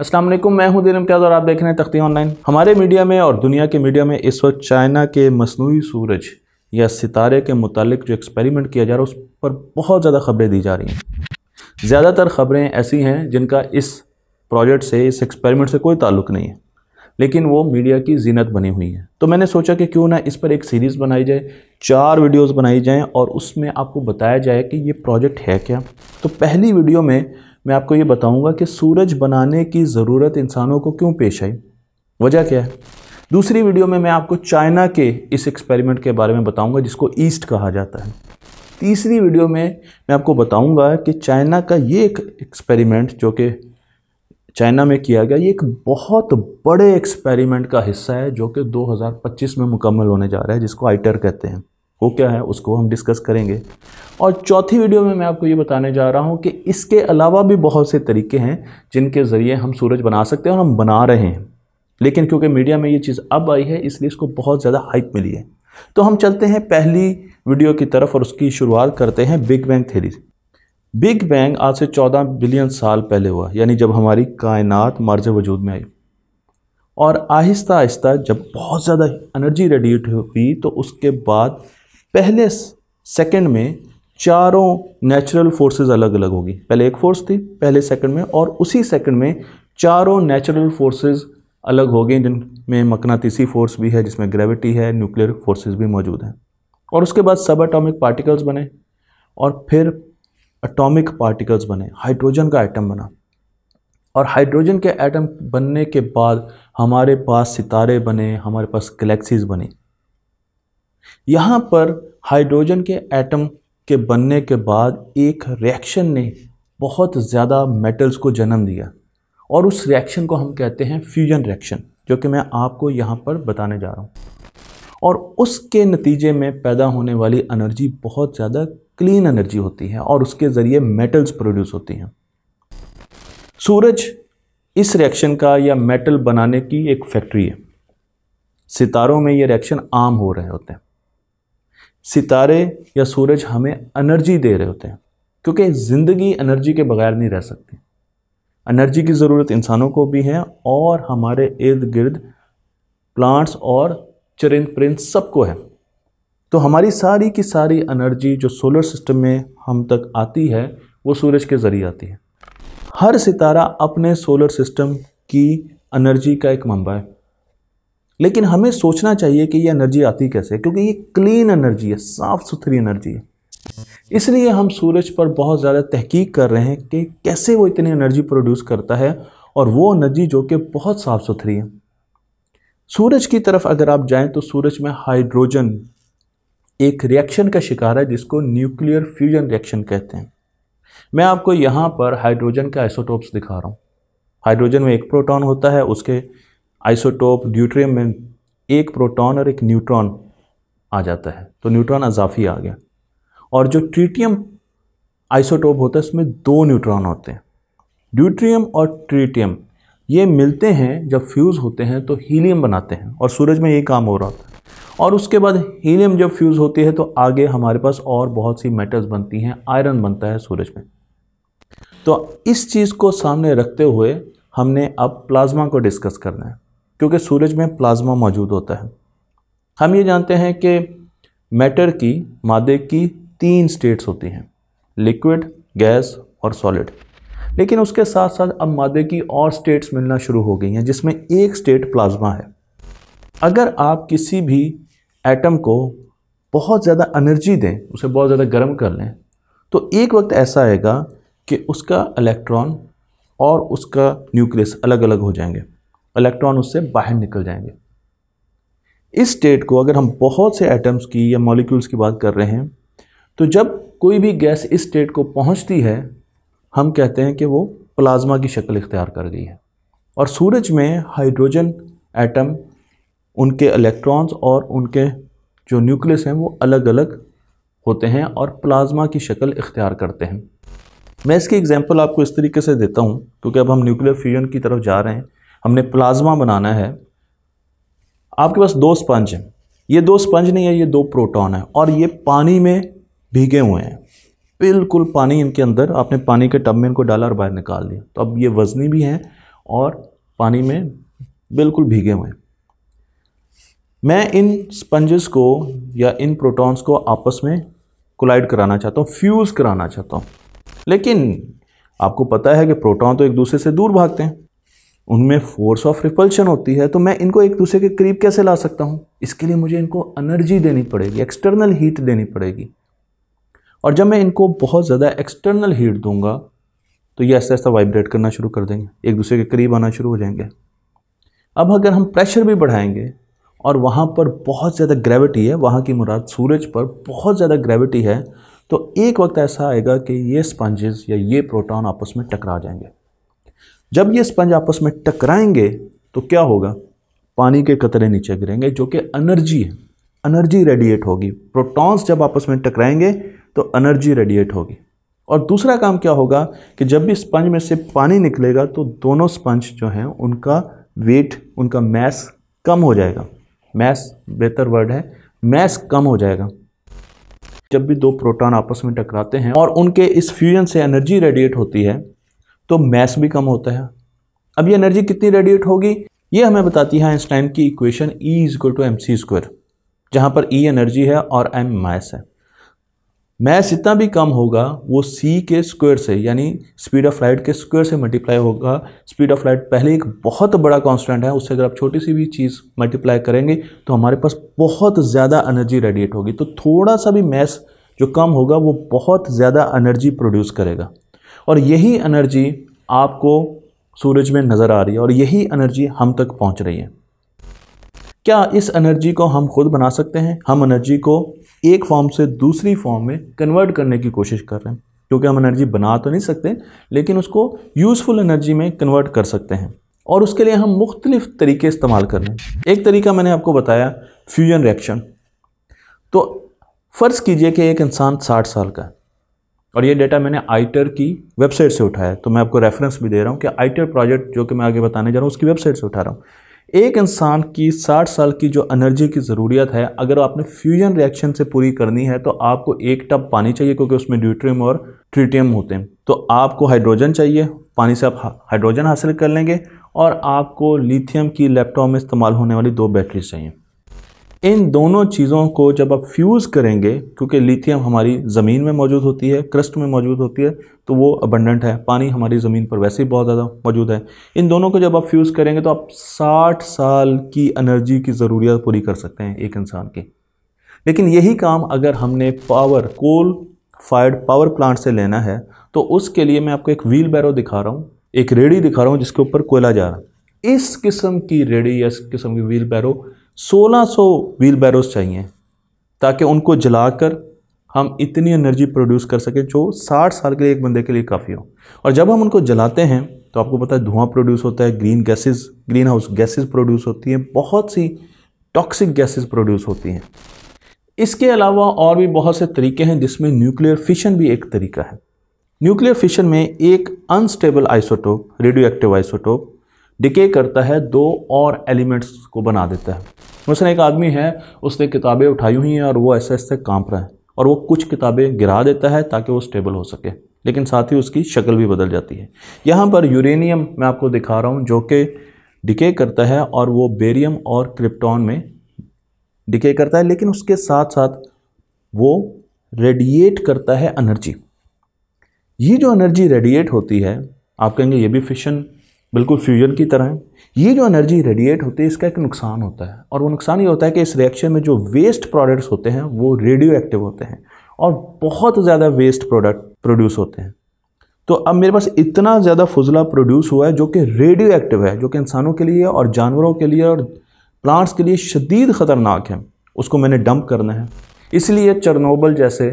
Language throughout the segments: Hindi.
अस्सलाम वालेकुम मैं हूं दिल क्या और आप देख रहे हैं तख्ती ऑनलाइन हमारे मीडिया में और दुनिया के मीडिया में इस वक्त चाइना के मसनू सूरज या सितारे के मुतालिक जो एक्सपेरिमेंट किया जा रहा है उस पर बहुत ज़्यादा खबरें दी जा रही हैं ज़्यादातर खबरें ऐसी हैं जिनका इस प्रोजेक्ट से इस एक्सपेरिमेंट से कोई ताल्लुक नहीं है लेकिन वो मीडिया की जीनत बनी हुई है तो मैंने सोचा कि क्यों ना इस पर एक सीरीज़ बनाई जाए चार वीडियोस बनाई जाएं और उसमें आपको बताया जाए कि ये प्रोजेक्ट है क्या तो पहली वीडियो में मैं आपको ये बताऊंगा कि सूरज बनाने की ज़रूरत इंसानों को क्यों पेश आई वजह क्या है दूसरी वीडियो में मैं आपको चाइना के इस एक्सपेरिमेंट के बारे में बताऊंगा जिसको ईस्ट कहा जाता है तीसरी वीडियो में मैं आपको बताऊंगा कि चाइना का ये एक एक्सपेरिमेंट जो कि चाइना में किया गया ये एक बहुत बड़े एक्सपेरिमेंट का हिस्सा है जो कि 2025 में मुकम्मल होने जा रहा है जिसको आइटर कहते हैं वो क्या है उसको हम डिस्कस करेंगे और चौथी वीडियो में मैं आपको ये बताने जा रहा हूँ कि इसके अलावा भी बहुत से तरीके हैं जिनके ज़रिए हम सूरज बना सकते हैं और हम बना रहे हैं लेकिन क्योंकि मीडिया में ये चीज़ अब आई है इसलिए इसको बहुत ज़्यादा हाइप मिली है तो हम चलते हैं पहली वीडियो की तरफ और उसकी शुरुआत करते हैं big bang theory big bang आज से 14 बिलियन साल पहले हुआ यानी जब हमारी कायनात मर्ज वजूद में आई और आहिस्ता आहिस्ता जब बहुत ज़्यादा एनर्जी रेडिएट हुई तो उसके बाद पहले सेकंड में चारों नेचुरल फोर्सेस अलग अलग होगी पहले एक फोर्स थी पहले सेकंड में और उसी सेकंड में चारों नेचुरल फोर्सेस अलग हो गई जिनमें मकनातीसी फोर्स भी है जिसमें ग्रेविटी है न्यूक्लियर फोर्सेस भी मौजूद हैं और उसके बाद सब अटोमिक पार्टिकल्स बने और फिर अटोमिक पार्टिकल्स बने हाइड्रोजन का आइटम बना और हाइड्रोजन के एटम बनने के बाद हमारे पास सितारे बने हमारे पास गलेक्सीज़ बनी यहाँ पर हाइड्रोजन के एटम के बनने के बाद एक रिएक्शन ने बहुत ज़्यादा मेटल्स को जन्म दिया और उस रिएक्शन को हम कहते हैं फ्यूजन रिएक्शन जो कि मैं आपको यहाँ पर बताने जा रहा हूँ और उसके नतीजे में पैदा होने वाली एनर्जी बहुत ज़्यादा क्लीन एनर्जी होती है और उसके ज़रिए मेटल्स प्रोड्यूस होती हैं सूरज इस रिएक्शन का या मेटल बनाने की एक फैक्ट्री है सितारों में ये रिएक्शन आम हो रहे होते हैं सितारे या सूरज हमें एनर्जी दे रहे होते हैं क्योंकि ज़िंदगी एनर्जी के बगैर नहीं रह सकती एनर्जी की ज़रूरत इंसानों को भी है और हमारे इर्द गिर्द प्लांट्स और चरिंद परिंद सबको है तो हमारी सारी की सारी एनर्जी जो सोलर सिस्टम में हम तक आती है वो सूरज के ज़रिए आती है हर सितारा अपने सोलर सिस्टम की एनर्जी का एक मंबा है लेकिन हमें सोचना चाहिए कि ये एनर्जी आती कैसे क्योंकि ये क्लीन एनर्जी है साफ़ सुथरी एनर्जी है इसलिए हम सूरज पर बहुत ज़्यादा तहकीक कर रहे हैं कि कैसे वो इतनी एनर्जी प्रोड्यूस करता है और वो एनर्जी जो कि बहुत साफ़ सुथरी है सूरज की तरफ अगर आप जाएं तो सूरज में हाइड्रोजन एक रिएक्शन का शिकार है जिसको न्यूक्लियर फ्यूजन रिएक्शन कहते हैं मैं आपको यहाँ पर हाइड्रोजन का आइसोटोप्स दिखा रहा हूँ हाइड्रोजन में एक प्रोटॉन होता है उसके आइसोटोप ड्यूट्रियम में एक प्रोटॉन और एक न्यूट्रॉन आ जाता है तो न्यूट्रॉन अजाफी आ गया और जो ट्रीटियम आइसोटोप होता है उसमें दो न्यूट्रॉन होते हैं ड्यूट्रियम और ट्रीटियम ये मिलते हैं जब फ्यूज़ होते हैं तो हीलियम बनाते हैं और सूरज में ये काम हो रहा होता है और उसके बाद हीलियम जब फ्यूज़ होती है तो आगे हमारे पास और बहुत सी मेटल्स बनती हैं आयरन बनता है सूरज में तो इस चीज़ को सामने रखते हुए हमने अब प्लाज्मा को डिस्कस करना है क्योंकि सूरज में प्लाज्मा मौजूद होता है हम ये जानते हैं कि मैटर की मादे की तीन स्टेट्स होती हैं लिक्विड गैस और सॉलिड लेकिन उसके साथ साथ अब मादे की और स्टेट्स मिलना शुरू हो गई हैं जिसमें एक स्टेट प्लाज्मा है अगर आप किसी भी एटम को बहुत ज़्यादा एनर्जी दें उसे बहुत ज़्यादा गर्म कर लें तो एक वक्त ऐसा आएगा कि उसका इलेक्ट्रॉन और उसका न्यूक्लियस अलग अलग हो जाएंगे इलेक्ट्रॉन उससे बाहर निकल जाएंगे इस स्टेट को अगर हम बहुत से एटम्स की या मॉलिक्यूल्स की बात कर रहे हैं तो जब कोई भी गैस इस स्टेट को पहुंचती है हम कहते हैं कि वो प्लाज्मा की शक्ल इख्तियार कर गई है और सूरज में हाइड्रोजन एटम उनके इलेक्ट्रॉन्स और उनके जो न्यूक्लियस हैं वो अलग अलग होते हैं और प्लाज्मा की शक्ल इख्तियार करते हैं मैं इसकी एग्जांपल आपको इस तरीके से देता हूँ क्योंकि अब हम न्यूक्लियर फ्यूजन की तरफ जा रहे हैं हमने प्लाज्मा बनाना है आपके पास दो स्पंज हैं ये दो स्पंज नहीं है ये दो प्रोटॉन है और ये पानी में भीगे हुए हैं बिल्कुल पानी इनके अंदर आपने पानी के टब में इनको डाला और बाहर निकाल दिया तो अब ये वजनी भी हैं और पानी में बिल्कुल भीगे हुए हैं मैं इन स्पंजेस को या इन प्रोटॉन्स को आपस में कोलाइड कराना चाहता हूँ फ्यूज़ कराना चाहता हूँ लेकिन आपको पता है कि प्रोटॉन तो एक दूसरे से दूर भागते हैं उनमें फोर्स ऑफ रिपल्शन होती है तो मैं इनको एक दूसरे के करीब कैसे ला सकता हूँ इसके लिए मुझे इनको एनर्जी देनी पड़ेगी एक्सटर्नल हीट देनी पड़ेगी और जब मैं इनको बहुत ज़्यादा एक्सटर्नल हीट दूंगा तो ये ऐसा ऐसा वाइब्रेट करना शुरू कर देंगे एक दूसरे के करीब आना शुरू हो जाएंगे अब अगर हम प्रेशर भी बढ़ाएंगे और वहाँ पर बहुत ज़्यादा ग्रेविटी है वहाँ की मुराद सूरज पर बहुत ज़्यादा ग्रेविटी है तो एक वक्त ऐसा आएगा कि ये स्पंजेस या ये प्रोटॉन आपस में टकरा जाएंगे जब ये स्पंज आपस में टकराएंगे तो क्या होगा पानी के कतरे नीचे गिरेंगे जो कि एनर्जी है एनर्जी रेडिएट होगी प्रोटॉन्स जब आपस में टकराएंगे तो एनर्जी रेडिएट होगी और दूसरा काम क्या होगा कि जब भी स्पंज में से पानी निकलेगा तो दोनों स्पंज जो हैं उनका वेट उनका मैस कम हो जाएगा मैस बेहतर वर्ड है मैस कम हो जाएगा जब भी दो प्रोटॉन आपस में टकराते हैं और उनके इस फ्यूजन से एनर्जी रेडिएट होती है तो मैस भी कम होता है अब ये एनर्जी कितनी रेडिएट होगी ये हमें बताती है आइंस्टाइन की equation E is equal to M C square जहाँ पर ई e एनर्जी है और एम मैस है मैस जितना भी कम होगा वो सी के स्क्वायर से यानी स्पीड ऑफ लाइट के स्क्वायर से मल्टीप्लाई होगा स्पीड ऑफ लाइट पहले एक बहुत बड़ा कांस्टेंट है उससे अगर आप छोटी सी भी चीज़ मल्टीप्लाई करेंगे तो हमारे पास बहुत ज़्यादा एनर्जी रेडिएट होगी तो थोड़ा सा भी मैस जो कम होगा वो बहुत ज़्यादा एनर्जी प्रोड्यूस करेगा और यही एनर्जी आपको सूरज में नज़र आ रही है और यही एनर्जी हम तक पहुंच रही है क्या इस एनर्जी को हम खुद बना सकते हैं हम एनर्जी को एक फॉर्म से दूसरी फॉर्म में कन्वर्ट करने की कोशिश कर रहे हैं क्योंकि हम एनर्जी बना तो नहीं सकते लेकिन उसको यूज़फुल एनर्जी में कन्वर्ट कर सकते हैं और उसके लिए हम मुख्तलिफ तरीके इस्तेमाल कर रहे हैं एक तरीका मैंने आपको बताया फ्यूजन रिएक्शन तो फ़र्ज़ कीजिए कि एक इंसान साठ साल का है और ये डेटा मैंने आईटर की वेबसाइट से उठाया है तो मैं आपको रेफरेंस भी दे रहा हूँ कि आईटर प्रोजेक्ट जो कि मैं आगे बताने जा रहा हूँ उसकी वेबसाइट से उठा रहा हूँ एक इंसान की 60 साल की जो एनर्जी की ज़रूरत है अगर आपने फ्यूजन रिएक्शन से पूरी करनी है तो आपको एक टब पानी चाहिए क्योंकि उसमें ड्यूट्रियम और ट्रिटियम होते हैं तो आपको हाइड्रोजन चाहिए पानी से आप हाइड्रोजन हासिल कर लेंगे और आपको लिथियम की लैपटॉप में इस्तेमाल होने वाली दो बैटरीज चाहिए इन दोनों चीज़ों को जब आप फ्यूज़ करेंगे क्योंकि लिथियम हमारी ज़मीन में मौजूद होती है क्रस्ट में मौजूद होती है तो वो अबंडेंट है पानी हमारी ज़मीन पर वैसे ही बहुत ज़्यादा मौजूद है इन दोनों को जब आप फ्यूज़ करेंगे तो आप 60 साल की एनर्जी की ज़रूरियात पूरी कर सकते हैं एक इंसान की लेकिन यही काम अगर हमने power coal fired power plant से लेना है तो उसके लिए मैं आपको एक व्हील बैरो दिखा रहा हूँ एक रेडी दिखा रहा हूँ जिसके ऊपर कोयला जा रहा है इस किस्म की रेडी या इस किस्म की व्हील बैरो 1600 व्हील बैरोज चाहिए ताकि उनको जलाकर हम इतनी एनर्जी प्रोड्यूस कर सकें जो 60 साल के लिए एक बंदे के लिए काफ़ी हो और जब हम उनको जलाते हैं तो आपको पता है धुआं प्रोड्यूस होता है green gases greenhouse gases produce होती हैं बहुत सी टॉक्सिक गैसेस प्रोड्यूस होती हैं इसके अलावा और भी बहुत से तरीके हैं जिसमें न्यूक्लियर फिशन भी एक तरीका है न्यूक्लियर फिशन में एक unstable isotope radioactive isotope decay करता है दो और एलिमेंट्स को बना देता है उसने एक आदमी है उसने किताबें उठाई हुई हैं और वो ऐसे ऐसे कांप रहा है और वो कुछ किताबें गिरा देता है ताकि वो स्टेबल हो सके लेकिन साथ ही उसकी शक्ल भी बदल जाती है यहाँ पर यूरेनियम मैं आपको दिखा रहा हूँ जो कि डिके करता है और वो बेरियम और क्रिप्टॉन में डिके करता है लेकिन उसके साथ साथ वो रेडिएट करता है एनर्जी ये जो एनर्जी रेडिएट होती है आप कहेंगे ये भी फिशन बिल्कुल फ्यूजन की तरह है ये जो एनर्जी रेडिएट होती है इसका एक नुकसान होता है और वो नुकसान ये होता है कि इस रिएक्शन में जो वेस्ट प्रोडक्ट्स होते हैं वो रेडियो एक्टिव होते हैं और बहुत ज़्यादा वेस्ट प्रोडक्ट प्रोड्यूस होते हैं तो अब मेरे पास इतना ज़्यादा फजला प्रोड्यूस हुआ है जो कि रेडियो एक्टिव है जो कि इंसानों के लिए और जानवरों के लिए और प्लांट्स के लिए शदीद ख़तरनाक है उसको मैंने डंप करना है इसलिए चरनोबल जैसे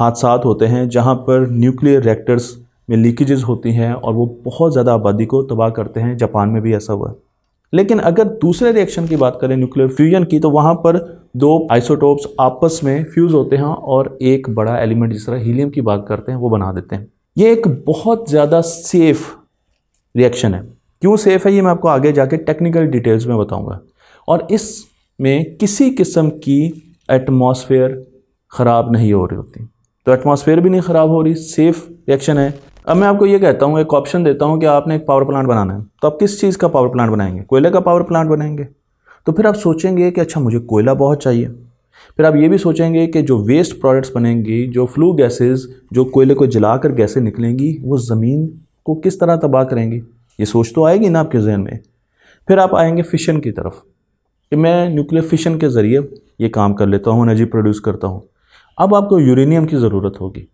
हादसा होते हैं जहाँ पर न्यूक्लियर रिएक्टर्स में लीकेजेस होती हैं और वो बहुत ज़्यादा आबादी को तबाह करते हैं जापान में भी ऐसा हुआ है लेकिन अगर दूसरे रिएक्शन की बात करें न्यूक्लियर फ्यूजन की तो वहाँ पर दो आइसोटोप्स आपस में फ्यूज़ होते हैं और एक बड़ा एलिमेंट जिस तरह हीलियम की बात करते हैं वो बना देते हैं ये एक बहुत ज़्यादा सेफ़ रिएक्शन है क्यों सेफ़ है ये मैं आपको आगे जाके टेक्निकल डिटेल्स में बताऊँगा और इसमें किसी किस्म की एटमॉस्फेयर ख़राब नहीं हो रही होती तो एटमॉस्फेयर भी नहीं ख़राब हो रही सेफ़ रिएक्शन है अब मैं आपको ये कहता हूँ एक ऑप्शन देता हूँ कि आपने एक पावर प्लांट बनाना है तो आप किस चीज़ का पावर प्लांट बनाएंगे कोयले का पावर प्लांट बनाएंगे तो फिर आप सोचेंगे कि अच्छा मुझे कोयला बहुत चाहिए फिर आप ये भी सोचेंगे कि जो वेस्ट प्रोडक्ट्स बनेंगी जो फ्लू गैसेस जो कोयले को जला कर गैसें निकलेंगी वो ज़मीन को किस तरह तबाह करेंगी ये सोच तो आएगी ना आपके जहन में फिर आप आएंगे फिशन की तरफ कि मैं न्यूक्लियर फिशन के ज़रिए ये काम कर लेता हूँ एनर्जी प्रोड्यूस करता हूँ अब आपको यूरेनियम की ज़रूरत होगी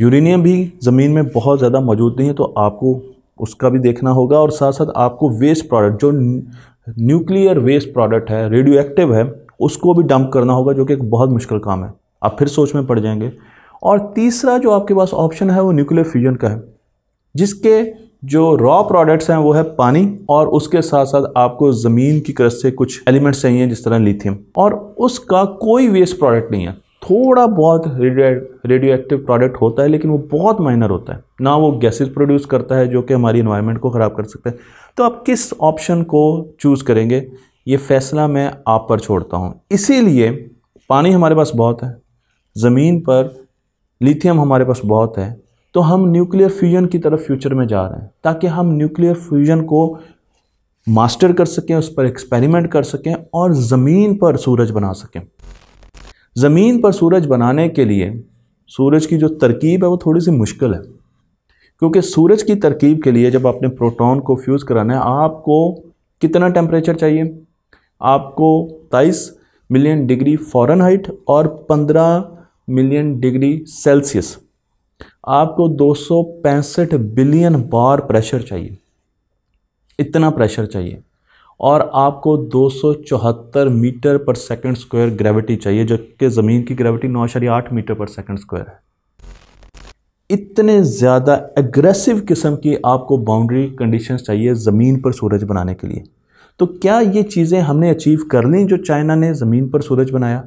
यूरेनियम भी ज़मीन में बहुत ज़्यादा मौजूद नहीं है तो आपको उसका भी देखना होगा और साथ साथ आपको वेस्ट प्रोडक्ट जो न्यूक्लियर वेस्ट प्रोडक्ट है रेडियो एक्टिव है उसको भी डंप करना होगा जो कि एक बहुत मुश्किल काम है आप फिर सोच में पड़ जाएंगे और तीसरा जो आपके पास ऑप्शन है वो न्यूक्लियर फ्यूजन का है जिसके जो रॉ प्रोडक्ट्स हैं वो है पानी और उसके साथ साथ आपको ज़मीन की क्रस्ट से कुछ एलिमेंट्स चाहिए जिस तरह लिथियम और उसका कोई वेस्ट प्रोडक्ट नहीं है थोड़ा बहुत रेडियो एक्टिव प्रोडक्ट होता है लेकिन वो बहुत माइनर होता है ना वो गैसेस प्रोड्यूस करता है जो कि हमारी इन्वायरमेंट को ख़राब कर सकते हैं तो आप किस ऑप्शन को चूज़ करेंगे ये फैसला मैं आप पर छोड़ता हूँ इसीलिए पानी हमारे पास बहुत है ज़मीन पर लिथियम हमारे पास बहुत है तो हम न्यूक्लियर फ्यूजन की तरफ फ्यूचर में जा रहे हैं ताकि हम न्यूक्लियर फ्यूजन को मास्टर कर सकें उस पर एक्सपेरिमेंट कर सकें और ज़मीन पर सूरज बना सकें ज़मीन पर सूरज बनाने के लिए सूरज की जो तरकीब है वो थोड़ी सी मुश्किल है क्योंकि सूरज की तरकीब के लिए जब आपने प्रोटॉन को फ्यूज़ कराना है आपको कितना टेम्परेचर चाहिए आपको 23 मिलियन डिग्री हाइट और 15 मिलियन डिग्री सेल्सियस आपको दो बिलियन बार प्रेशर चाहिए इतना प्रेशर चाहिए और आपको दो मीटर पर सेकंड स्क्वायर ग्रेविटी चाहिए जबकि ज़मीन की ग्रेविटी नौ आठ मीटर पर सेकंड स्क्वायर है इतने ज़्यादा एग्रेसिव किस्म की आपको बाउंड्री कंडीशंस चाहिए ज़मीन पर सूरज बनाने के लिए तो क्या ये चीज़ें हमने अचीव कर ली जो चाइना ने ज़मीन पर सूरज बनाया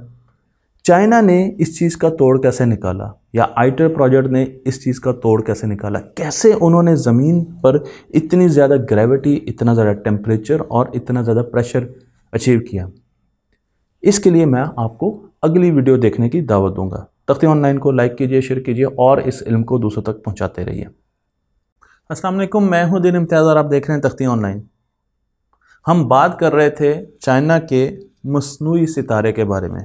चाइना ने इस चीज़ का तोड़ कैसे निकाला या आइटर प्रोजेक्ट ने इस चीज़ का तोड़ कैसे निकाला कैसे उन्होंने ज़मीन पर इतनी ज़्यादा ग्रेविटी इतना ज़्यादा टेम्परेचर और इतना ज़्यादा प्रेशर अचीव किया इसके लिए मैं आपको अगली वीडियो देखने की दावत दूंगा तख्ती ऑनलाइन को लाइक कीजिए शेयर कीजिए और इस इल्म को दूसरों तक पहुँचाते रहिए असलम मैं हूँ दिन इम्तियाज़ और आप देख रहे हैं तख्ती ऑनलाइन हम बात कर रहे थे चाइना के मसनू सितारे के बारे में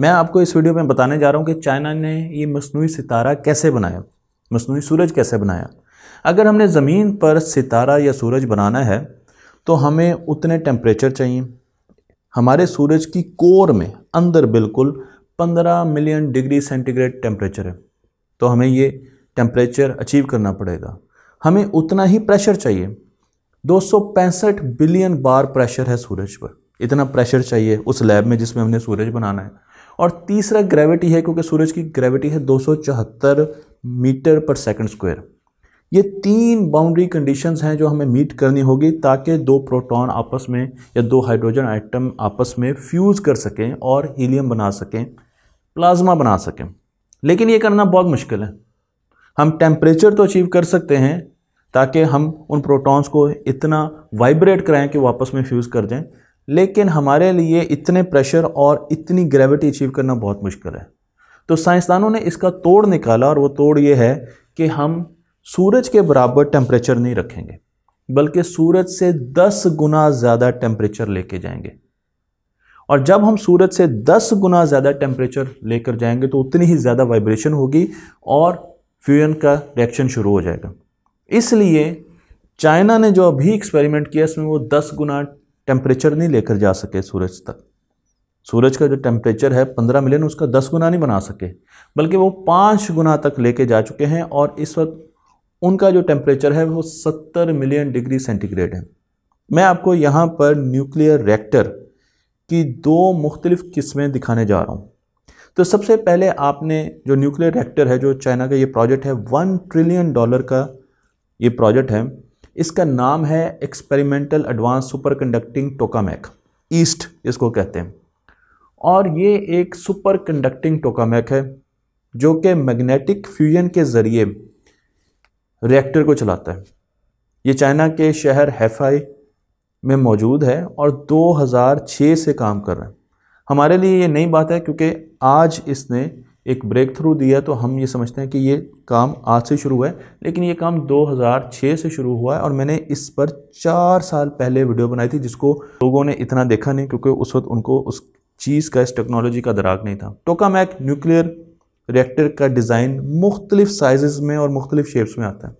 मैं आपको इस वीडियो में बताने जा रहा हूँ कि चाइना ने ये मसनू सितारा कैसे बनाया मसनू सूरज कैसे बनाया अगर हमने ज़मीन पर सितारा या सूरज बनाना है तो हमें उतने टेम्परेचर चाहिए हमारे सूरज की कोर में अंदर बिल्कुल 15 मिलियन डिग्री सेंटीग्रेड टेम्परेचर है तो हमें ये टेम्परेचर अचीव करना पड़ेगा हमें उतना ही प्रेशर चाहिए दो बिलियन बार प्रेशर है सूरज पर इतना प्रेशर चाहिए उस लैब में जिसमें हमने सूरज बनाना है और तीसरा ग्रेविटी है क्योंकि सूरज की ग्रेविटी है दो मीटर पर सेकंड स्क्वायर ये तीन बाउंड्री कंडीशंस हैं जो हमें मीट करनी होगी ताकि दो प्रोटॉन आपस में या दो हाइड्रोजन आइटम आपस में फ्यूज़ कर सकें और हीलियम बना सकें प्लाज्मा बना सकें लेकिन ये करना बहुत मुश्किल है हम टेम्परेचर तो अचीव कर सकते हैं ताकि हम उन प्रोटॉन्स को इतना वाइब्रेट कराएं कि वापस में फ्यूज़ कर दें लेकिन हमारे लिए इतने प्रेशर और इतनी ग्रेविटी अचीव करना बहुत मुश्किल है तो साइंसदानों ने इसका तोड़ निकाला और वो तोड़ ये है कि हम सूरज के बराबर टेम्परेचर नहीं रखेंगे बल्कि सूरज से 10 गुना ज़्यादा टेम्परेचर लेके जाएंगे और जब हम सूरज से 10 गुना ज़्यादा टेम्परेचर लेकर जाएंगे तो उतनी ही ज़्यादा वाइब्रेशन होगी और फ्यूजन का रिएक्शन शुरू हो जाएगा इसलिए चाइना ने जो अभी एक्सपेरिमेंट किया इसमें वो 10 गुना टेम्परेचर नहीं लेकर जा सके सूरज तक सूरज का जो टेम्परेचर है पंद्रह मिलियन उसका दस गुना नहीं बना सके बल्कि वो पाँच गुना तक लेके जा चुके हैं और इस वक्त उनका जो टेम्परेचर है वो सत्तर मिलियन डिग्री सेंटीग्रेड है मैं आपको यहाँ पर न्यूक्लियर रिएक्टर की दो मुख्तलिफ़ किस्में दिखाने जा रहा हूँ तो सबसे पहले आपने जो न्यूक्लियर रिएक्टर है जो चाइना का ये प्रोजेक्ट है वन ट्रिलियन डॉलर का ये प्रोजेक्ट है इसका नाम है experimental advance superconducting tokamak EAST इसको कहते हैं और ये एक सुपर कंडक्टिंग टोकामैक है जो कि मैग्नेटिक फ्यूजन के ज़रिए रिएक्टर को चलाता है ये चाइना के शहर हैफाई में मौजूद है और 2006 से काम कर रहा है हमारे लिए ये नई बात है क्योंकि आज इसने एक ब्रेक थ्रू दिया तो हम ये समझते हैं कि ये काम आज से शुरू हुआ है लेकिन ये काम 2006 से शुरू हुआ है और मैंने इस पर चार साल पहले वीडियो बनाई थी जिसको लोगों ने इतना देखा नहीं क्योंकि उस वक्त उनको उस चीज़ का इस टेक्नोलॉजी का दराग नहीं था टोका मैक न्यूक्लियर रिएक्टर का डिज़ाइन मुख्तलिफ साइज़ में और मुख्तलिफ शेप्स में आता है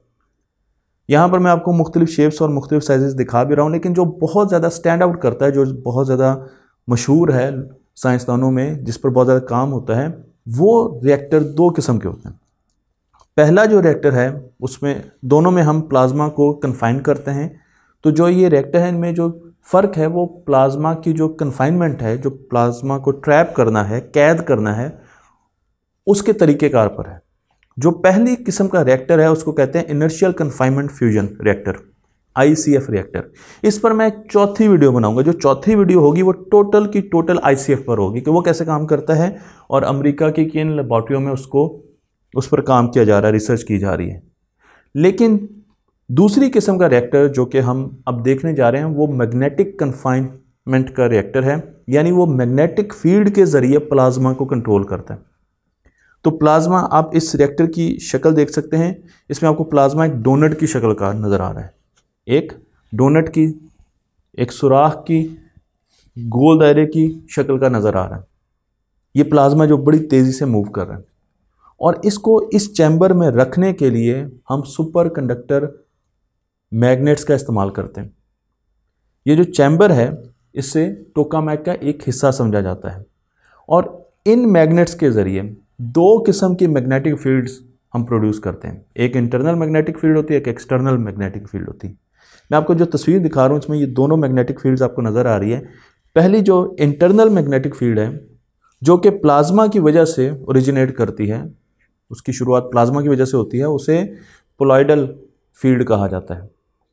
यहाँ पर मैं आपको मुख्तलिफ शेप्स और मुख्तलिफ साइज़ दिखा भी रहा हूँ लेकिन जो बहुत ज़्यादा स्टैंड आउट करता है जो बहुत ज़्यादा मशहूर है साइंसदानों में जिस पर बहुत ज़्यादा काम होता है वो रिएक्टर दो किस्म के होते हैं पहला जो रिएक्टर है उसमें दोनों में हम प्लाज्मा को कन्फाइन करते हैं तो जो ये रिएक्टर है इनमें जो फ़र्क है वो प्लाज्मा की जो कन्फाइनमेंट है जो प्लाज्मा को ट्रैप करना है कैद करना है उसके तरीक़ेकार पर है जो पहली किस्म का रिएक्टर है उसको कहते हैं inertial confinement fusion reactor ICF reactor इस पर मैं चौथी वीडियो बनाऊंगा जो चौथी वीडियो होगी वो टोटल की टोटल आईसीएफ पर होगी कि वो कैसे काम करता है और अमेरिका की किन लेबॉर्ट्रियों में उसको उस पर काम किया जा रहा है रिसर्च की जा रही है लेकिन दूसरी किस्म का रिएक्टर जो कि हम अब देखने जा रहे हैं वो मैग्नेटिक कन्फाइनमेंट का रिएक्टर है यानी वो मैग्नेटिक फील्ड के ज़रिए प्लाज्मा को कंट्रोल करता है तो प्लाज्मा आप इस रिएक्टर की शक्ल देख सकते हैं इसमें आपको प्लाज्मा एक डोनट की शक्ल का नज़र आ रहा है एक डोनट की एक सुराख की गोल दायरे की शक्ल का नज़र आ रहा है ये प्लाज्मा जो बड़ी तेज़ी से मूव कर रहा है और इसको इस चैम्बर में रखने के लिए हम सुपर कंडक्टर मैग्नेट्स का इस्तेमाल करते हैं ये जो चैम्बर है इससे टोकामैक का एक हिस्सा समझा जाता है और इन मैग्नेट्स के ज़रिए दो किस्म की मैग्नेटिक फील्ड्स हम प्रोड्यूस करते हैं एक इंटरनल मैग्नेटिक फील्ड होती है एक एक्सटर्नल मैग्नेटिक फील्ड होती है मैं आपको जो तस्वीर दिखा रहा हूँ इसमें ये दोनों मैग्नेटिक फील्ड्स आपको नज़र आ रही है पहली जो इंटरनल मैग्नेटिक फील्ड है जो कि प्लाज्मा की वजह से ओरिजिनेट करती है उसकी शुरुआत प्लाज्मा की वजह से होती है उसे पोलाइडल फील्ड कहा जाता है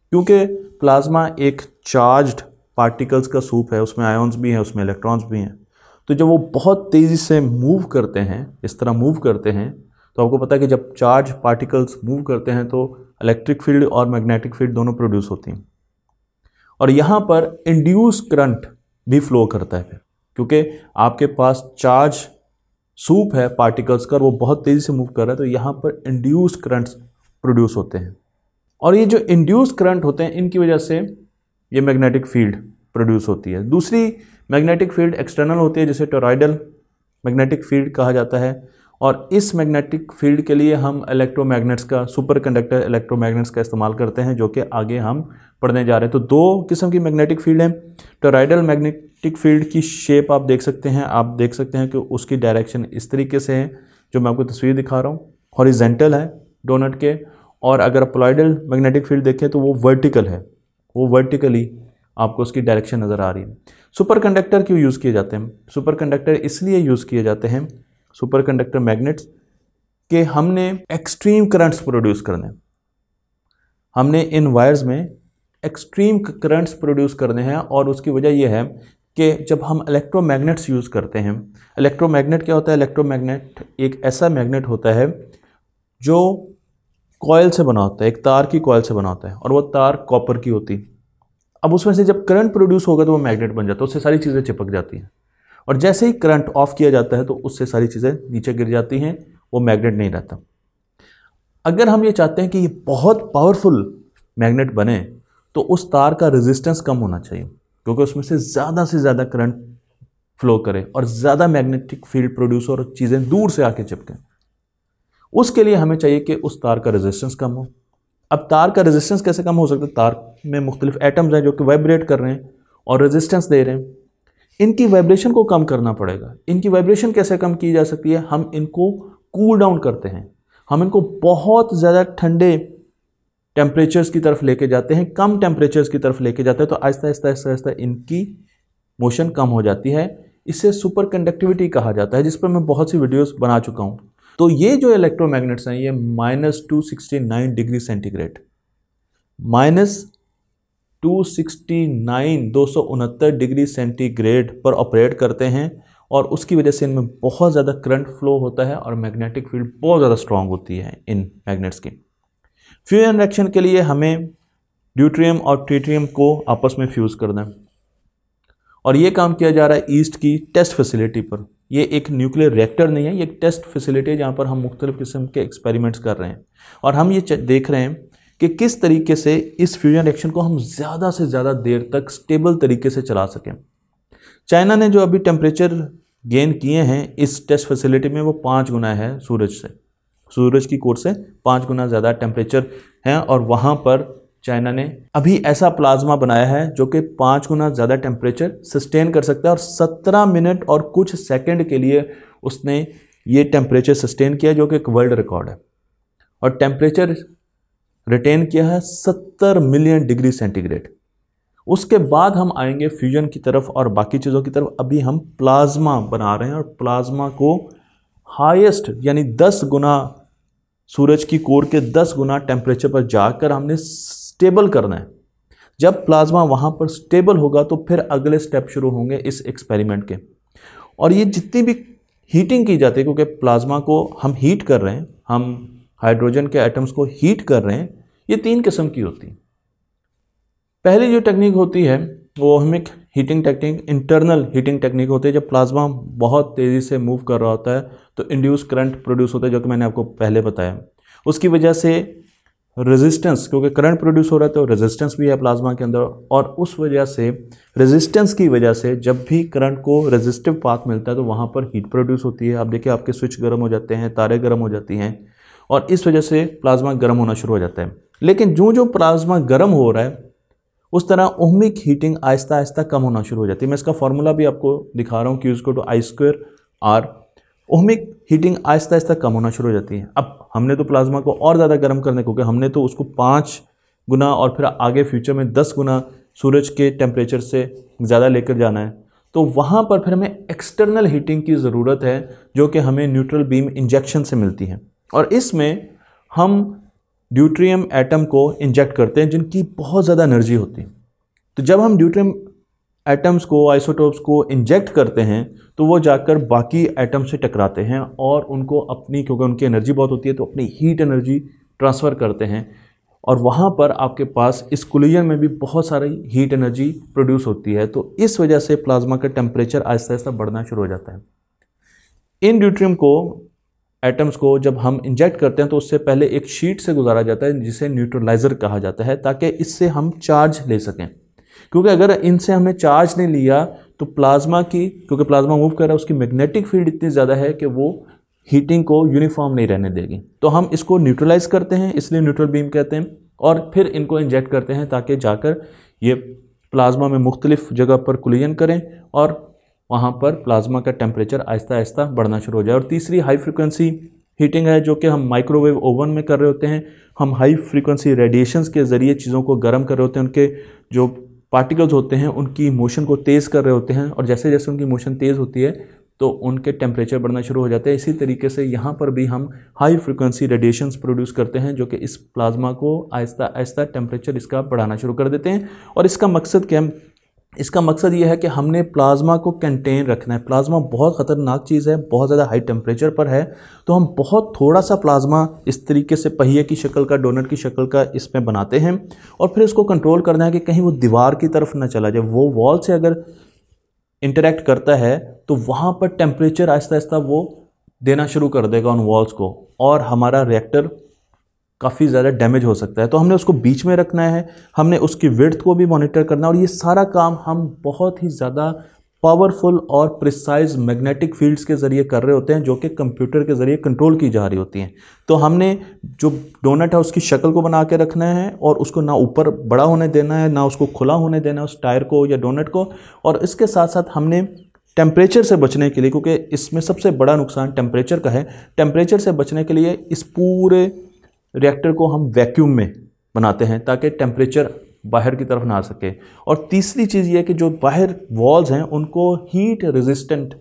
क्योंकि प्लाज्मा एक चार्ज्ड पार्टिकल्स का सूप है उसमें आयॉन्स भी हैं उसमें इलेक्ट्रॉन्स भी हैं तो जब वो बहुत तेज़ी से मूव करते हैं इस तरह मूव करते हैं तो आपको पता है कि जब चार्ज पार्टिकल्स मूव करते हैं तो इलेक्ट्रिक फील्ड और मैग्नेटिक फील्ड दोनों प्रोड्यूस होती हैं और यहाँ पर इंड्यूस करंट भी फ्लो करता है फिर क्योंकि आपके पास चार्ज सूप है पार्टिकल्स का वो बहुत तेज़ी से मूव कर रहा है तो यहाँ पर इंड्यूस करंट्स प्रोड्यूस होते हैं और ये जो इंड्यूस करंट होते हैं इनकी वजह से ये मैग्नेटिक फील्ड प्रोड्यूस होती है दूसरी मैग्नेटिक फील्ड एक्सटर्नल होती है जिसे टोराइडल मैग्नेटिक फील्ड कहा जाता है और इस मैग्नेटिक फील्ड के लिए हम इलेक्ट्रोमैग्नेट्स का सुपर कंडक्टर इलेक्ट्रोमैग्नेट्स का इस्तेमाल करते हैं जो कि आगे हम पढ़ने जा रहे हैं तो दो किस्म की मैग्नेटिक फील्ड हैं टोराइडल तो मैग्नेटिक फील्ड की शेप आप देख सकते हैं आप देख सकते हैं कि उसकी डायरेक्शन इस तरीके से है जो मैं आपको तस्वीर दिखा रहा हूँ हॉरिजेंटल है डोनट के और अगर प्लॉइडल मैग्नेटिक फील्ड देखें तो वो वर्टिकल है वो वर्टिकली आपको उसकी डायरेक्शन नज़र आ रही है सुपर कंडक्टर क्यों यूज़ किए जाते हैं सुपर कंडक्टर इसलिए यूज़ किए जाते हैं सुपर कंडक्टर मैगनेट्स के हमने एक्सट्रीम करंट्स प्रोड्यूस करने हमने इन वायर्स में एक्सट्रीम करंट्स प्रोड्यूस करने हैं और उसकी वजह यह है कि जब हम इलेक्ट्रोमैग्नेट्स यूज़ करते हैं इलेक्ट्रोमैग्नेट क्या होता है इलेक्ट्रोमैग्नेट एक ऐसा मैग्नेट होता है जो कॉयल से बना होता है एक तार की कॉयल से बना होता है और वह तार कॉपर की होती अब उसमें से जब करंट प्रोड्यूस होगा तो वो मैग्नेट बन जाता है उससे सारी चीज़ें चिपक जाती हैं और जैसे ही करंट ऑफ किया जाता है तो उससे सारी चीज़ें नीचे गिर जाती हैं वो मैग्नेट नहीं रहता अगर हम ये चाहते हैं कि ये बहुत पावरफुल मैग्नेट बने तो उस तार का रेजिस्टेंस कम होना चाहिए क्योंकि उसमें से ज़्यादा से ज़्यादा करंट फ्लो करे और ज़्यादा मैग्नेटिक फील्ड प्रोड्यूस हो और चीज़ें दूर से आके चिपकें उसके लिए हमें चाहिए कि उस तार का रेजिस्टेंस कम हो अब तार का रेजिस्टेंस कैसे कम हो सकता है तार में मुख्तलिफ एटम्स हैं जो कि वाइब्रेट कर रहे हैं और रेजिस्टेंस दे रहे हैं इनकी वाइब्रेशन को कम करना पड़ेगा इनकी वाइब्रेशन कैसे कम की जा सकती है हम इनको कूल डाउन करते हैं हम इनको बहुत ज़्यादा ठंडे टेम्परेचर्स की तरफ लेके जाते हैं कम टेम्परेचर्स की तरफ लेके जाते हैं तो आहिस्ता आहिस्ता आहिस्ता आहिस्ता इनकी मोशन कम हो जाती है इसे सुपर कंडक्टिविटी कहा जाता है जिस पर मैं बहुत सी वीडियोस बना चुका हूँ तो ये जो इलेक्ट्रोमैग्नेट्स हैं ये minus two sixty nine degree centigrade minus 269 269 degree centigrade पर ऑपरेट करते हैं और उसकी वजह से इनमें बहुत ज़्यादा करंट फ्लो होता है और मैग्नेटिक फील्ड बहुत ज़्यादा स्ट्रांग होती है इन मैग्नेट्स की फ्यूजन रिएक्शन के लिए हमें ड्यूट्रियम और ट्रीट्रियम को आपस में फ्यूज़ करना है और ये काम किया जा रहा है ईस्ट की टेस्ट फैसिलिटी पर ये एक न्यूक्लियर रिएक्टर नहीं है ये एक टेस्ट फैसिलिटी है जहाँ पर हम मुख्तलिफ़ किस्म के एक्सपेरिमेंट्स कर रहे हैं और हम ये देख रहे हैं कि किस तरीके से इस फ्यूजन रिएक्शन को हम ज़्यादा से ज़्यादा देर तक स्टेबल तरीके से चला सकें चाइना ने जो अभी टेम्परेचर गेन किए हैं इस टेस्ट फैसिलिटी में वो पाँच गुना है सूरज से सूरज की कोर से पाँच गुना ज़्यादा टेम्परेचर है और वहाँ पर चाइना ने अभी ऐसा प्लाज्मा बनाया है जो कि पाँच गुना ज़्यादा टेम्परेचर सस्टेन कर सकता है और सत्रह मिनट और कुछ सेकेंड के लिए उसने ये टेम्परेचर सस्टेन किया जो कि एक वर्ल्ड रिकॉर्ड है और टेम्परेचर रिटेन किया है सत्तर मिलियन डिग्री सेंटीग्रेड उसके बाद हम आएंगे फ्यूजन की तरफ और बाकी चीज़ों की तरफ अभी हम प्लाज्मा बना रहे हैं और प्लाज्मा को हाईएस्ट यानी 10 गुना सूरज की कोर के 10 गुना टेम्परेचर पर जाकर हमने स्टेबल करना है जब प्लाज्मा वहाँ पर स्टेबल होगा तो फिर अगले स्टेप शुरू होंगे इस एक्सपेरिमेंट के और ये जितनी भी हीटिंग की जाती है क्योंकि प्लाज्मा को हम हीट कर रहे हैं हम हाइड्रोजन के एटम्स को हीट कर रहे हैं ये तीन किस्म की होती है पहली जो टेक्निक होती है वो ohmic heating technique internal heating technique होती है जब प्लाज्मा बहुत तेज़ी से मूव कर रहा होता है तो इंड्यूस करंट प्रोड्यूस होता है जो कि मैंने आपको पहले बताया उसकी वजह से रेजिस्टेंस क्योंकि करंट प्रोड्यूस हो रहा है तो रेजिस्टेंस भी है प्लाज्मा के अंदर और उस वजह से रेजिस्टेंस की वजह से जब भी करंट को रेजिस्टिव पाथ मिलता है तो वहाँ पर हीट प्रोड्यूस होती है आप देखिए आपके स्विच गर्म हो जाते हैं तारे गर्म हो जाती हैं और इस वजह से प्लाज्मा गर्म होना शुरू हो जाता है लेकिन जो जो प्लाज्मा गर्म हो रहा है उस तरह ओहमिक हीटिंग आहिस्ता आहिस्ता कम होना शुरू हो जाती है मैं इसका फॉर्मूला भी आपको दिखा रहा हूँ कि उसको two I square R ohmic heating आहिस्ता आहिस्ता कम होना शुरू हो जाती है अब हमने तो प्लाज्मा को और ज़्यादा गर्म करने को क्योंकि हमने तो उसको पाँच गुना और फिर आगे फ्यूचर में दस गुना सूरज के टेम्परेचर से ज़्यादा लेकर जाना है तो वहाँ पर फिर हमें एक्सटर्नल हीटिंग की ज़रूरत है जो कि हमें न्यूट्रल बीम इंजेक्शन से मिलती है और इसमें हम ड्यूट्रियम एटम को इंजेक्ट करते हैं जिनकी बहुत ज़्यादा एनर्जी होती है तो जब हम ड्यूट्रियम एटम्स को आइसोटोप्स को इंजेक्ट करते हैं तो वो जाकर बाकी एटम से टकराते हैं और उनको अपनी क्योंकि उनकी एनर्जी बहुत होती है तो अपनी हीट एनर्जी ट्रांसफ़र करते हैं और वहाँ पर आपके पास इस कुलियन में भी बहुत सारी हीट एनर्जी प्रोड्यूस होती है तो इस वजह से प्लाज्मा का टेम्परेचर आहिस्ता आहिस्ता बढ़ना शुरू हो जाता है इन ड्यूट्रियम को एटम्स को जब हम इंजेक्ट करते हैं तो उससे पहले एक शीट से गुजारा जाता है जिसे न्यूट्रलाइज़र कहा जाता है ताकि इससे हम चार्ज ले सकें क्योंकि अगर इनसे हमने चार्ज नहीं लिया तो प्लाज्मा की क्योंकि प्लाज्मा मूव कर रहा है उसकी मैग्नेटिक फील्ड इतनी ज़्यादा है कि वो हीटिंग को यूनिफॉर्म नहीं रहने देगी तो हम इसको न्यूट्रलाइज़ करते हैं इसलिए न्यूट्रल बीम कहते हैं और फिर इनको इंजेक्ट करते हैं ताकि जाकर ये प्लाज्मा में मुख्तलिफ जगह पर कुलियन करें और वहाँ पर प्लाज्मा का टेम्परेचर आहिस्ता आहिस्ता बढ़ना शुरू हो जाए और तीसरी हाई फ्रिक्वेंसी हीटिंग है जो कि हम माइक्रोवेव ओवन में कर रहे होते हैं हम हाई फ्रिक्वेंसी रेडिएशंस के ज़रिए चीज़ों को गर्म कर रहे होते हैं उनके जो पार्टिकल्स होते हैं उनकी मोशन को तेज़ कर रहे होते हैं और जैसे जैसे उनकी मोशन तेज़ होती है तो उनके टेम्परेचर बढ़ना शुरू हो जाते हैं इसी तरीके से यहाँ पर भी हम हाई फ्रिक्वेंसी रेडिएशंस प्रोड्यूस करते हैं जो कि इस प्लाज्मा को आहिस्ता आहिस्ता टेम्परेचर इसका बढ़ाना शुरू कर देते हैं और इसका मकसद क्या इसका मकसद ये है कि हमने प्लाज्मा को कंटेन रखना है प्लाज्मा बहुत ख़तरनाक चीज़ है बहुत ज़्यादा हाई टेम्परेचर पर है तो हम बहुत थोड़ा सा प्लाज्मा इस तरीके से पहिए की शक्ल का डोनट की शक्ल का इसमें बनाते हैं और फिर इसको कंट्रोल करना है कि कहीं वो दीवार की तरफ ना चला जाए वो वॉल से अगर इंटरेक्ट करता है तो वहाँ पर टेम्परेचर आहिस्ता आहिस्ता वो देना शुरू कर देगा उन वॉल्स को और हमारा रिएक्टर काफ़ी ज़्यादा डैमेज हो सकता है तो हमने उसको बीच में रखना है हमने उसकी विर्थ को भी मॉनिटर करना है और ये सारा काम हम बहुत ही ज़्यादा पावरफुल और प्रिसाइज मैग्नेटिक फील्ड्स के ज़रिए कर रहे होते हैं जो कि कंप्यूटर के ज़रिए कंट्रोल की जा रही होती हैं तो हमने जो डोनट है उसकी शक्ल को बना के रखना है और उसको ना ऊपर बड़ा होने देना है ना उसको खुला होने देना है उस टायर को या डोनट को और इसके साथ साथ हमने टेम्परेचर से बचने के लिए क्योंकि इसमें सबसे बड़ा नुकसान टेम्परेचर का है टेम्परेचर से बचने के लिए इस पूरे रिएक्टर को हम वैक्यूम में बनाते हैं ताकि टेम्परेचर बाहर की तरफ ना आ सके और तीसरी चीज़ यह कि जो बाहर वॉल्स हैं उनको हीट रेजिस्टेंट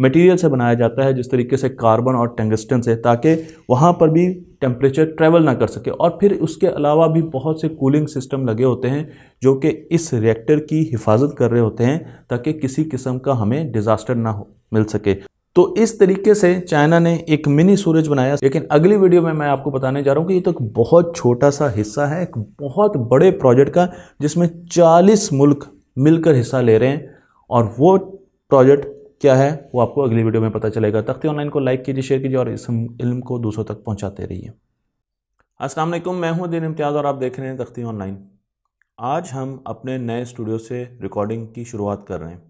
मटेरियल से बनाया जाता है जिस तरीके से कार्बन और टेंगस्टन से ताकि वहाँ पर भी टेम्परेचर ट्रैवल ना कर सके और फिर उसके अलावा भी बहुत से कूलिंग सिस्टम लगे होते हैं जो कि इस रिएक्टर की हिफाजत कर रहे होते हैं ताकि किसी किस्म का हमें डिज़ास्टर ना हो मिल सके तो इस तरीके से चाइना ने एक मिनी सूरज बनाया लेकिन अगली वीडियो में मैं आपको बताने जा रहा हूँ कि ये तो एक बहुत छोटा सा हिस्सा है एक बहुत बड़े प्रोजेक्ट का जिसमें 40 मुल्क मिलकर हिस्सा ले रहे हैं और वो प्रोजेक्ट क्या है वो आपको अगली वीडियो में पता चलेगा तख्ती ऑनलाइन को लाइक कीजिए शेयर कीजिए और इस इल्म को दूसरों तक पहुँचाते रहिए असलम मैं हूँ दिन इम्तियाज़ और आप देख रहे हैं तख्ती ऑनलाइन आज हम अपने नए स्टूडियो से रिकॉर्डिंग की शुरुआत कर रहे हैं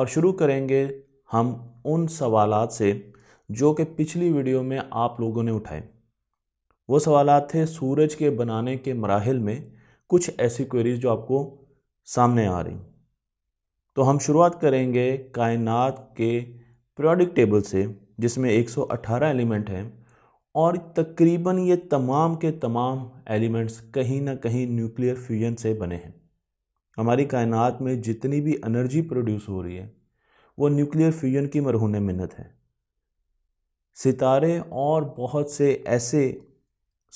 और शुरू करेंगे हम उन सवाल से जो कि पिछली वीडियो में आप लोगों ने उठाए वो सवाल थे सूरज के बनाने के मराहल में कुछ ऐसी क्वेरीज जो आपको सामने आ रही तो हम शुरुआत करेंगे कायनात के प्रोडिक टेबल से जिसमें 118 एलिमेंट हैं और तकरीबन ये तमाम के तमाम एलिमेंट्स कहीं ना कहीं न्यूक्लियर फ्यूजन से बने हैं हमारी कायनात में जितनी भी एनर्जी प्रोड्यूस हो रही है वो न्यूक्लियर फ्यूजन की मरहून मिन्नत है सितारे और बहुत से ऐसे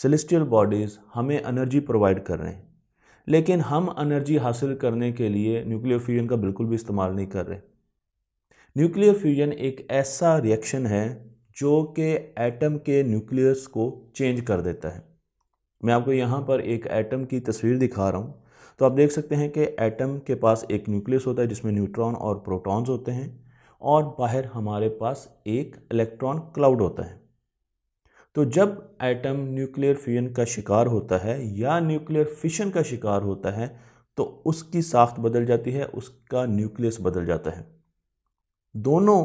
सेलेस्टियल बॉडीज़ हमें एनर्जी प्रोवाइड कर रहे हैं लेकिन हम एनर्जी हासिल करने के लिए न्यूक्लियर फ्यूजन का बिल्कुल भी इस्तेमाल नहीं कर रहे न्यूक्लियर फ्यूजन एक ऐसा रिएक्शन है जो कि एटम के न्यूक्लियस को चेंज कर देता है मैं आपको यहाँ पर एक एटम की तस्वीर दिखा रहा हूँ तो आप देख सकते हैं कि एटम के पास एक न्यूक्लियस होता है जिसमें न्यूट्रॉन और प्रोटॉन्स होते हैं और बाहर हमारे पास एक इलेक्ट्रॉन क्लाउड होता है तो जब एटम न्यूक्लियर फ्यूजन का शिकार होता है या न्यूक्लियर फिशन का शिकार होता है तो उसकी साख्त बदल जाती है उसका न्यूक्लियस बदल जाता है दोनों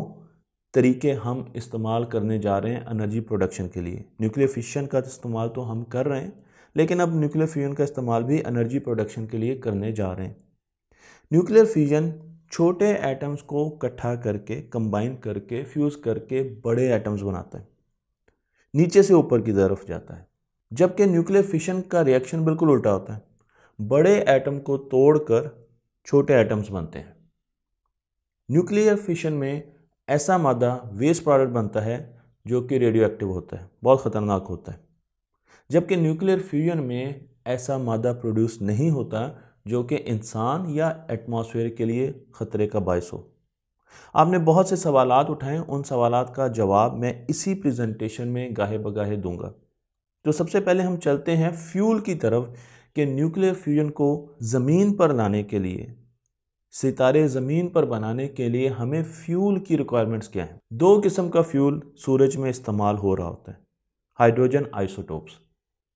तरीके हम इस्तेमाल करने जा रहे हैं एनर्जी प्रोडक्शन के लिए न्यूक्लियर फिशन का इस्तेमाल तो हम कर रहे हैं लेकिन अब न्यूक्लियर फ्यूजन का इस्तेमाल भी एनर्जी प्रोडक्शन के लिए करने जा रहे हैं न्यूक्लियर फ्यूजन छोटे एटम्स को इकट्ठा करके कंबाइन करके फ्यूज़ करके बड़े एटम्स बनाता है नीचे से ऊपर की तरफ जाता है जबकि न्यूक्लियर फिशन का रिएक्शन बिल्कुल उल्टा होता है बड़े एटम को तोड़कर छोटे एटम्स बनते हैं न्यूक्लियर फिशन में ऐसा मादा वेस्ट प्रोडक्ट बनता है जो कि रेडियो एक्टिव होता है बहुत ख़तरनाक होता है जबकि न्यूक्लियर फ्यूजन में ऐसा मादा प्रोड्यूस नहीं होता जो कि इंसान या एटमॉस्फेयर के लिए ख़तरे का बायस हो आपने बहुत से सवाल उठाए उन सवाल का जवाब मैं इसी प्रेजेंटेशन में गाहे बगाहे दूंगा तो सबसे पहले हम चलते हैं फ्यूल की तरफ कि न्यूक्लियर फ्यूजन को ज़मीन पर लाने के लिए सितारे ज़मीन पर बनाने के लिए हमें फ्यूल की रिक्वायरमेंट्स क्या हैं दो किस्म का फ्यूल सूरज में इस्तेमाल हो रहा होता है हाइड्रोजन आइसोटोप्स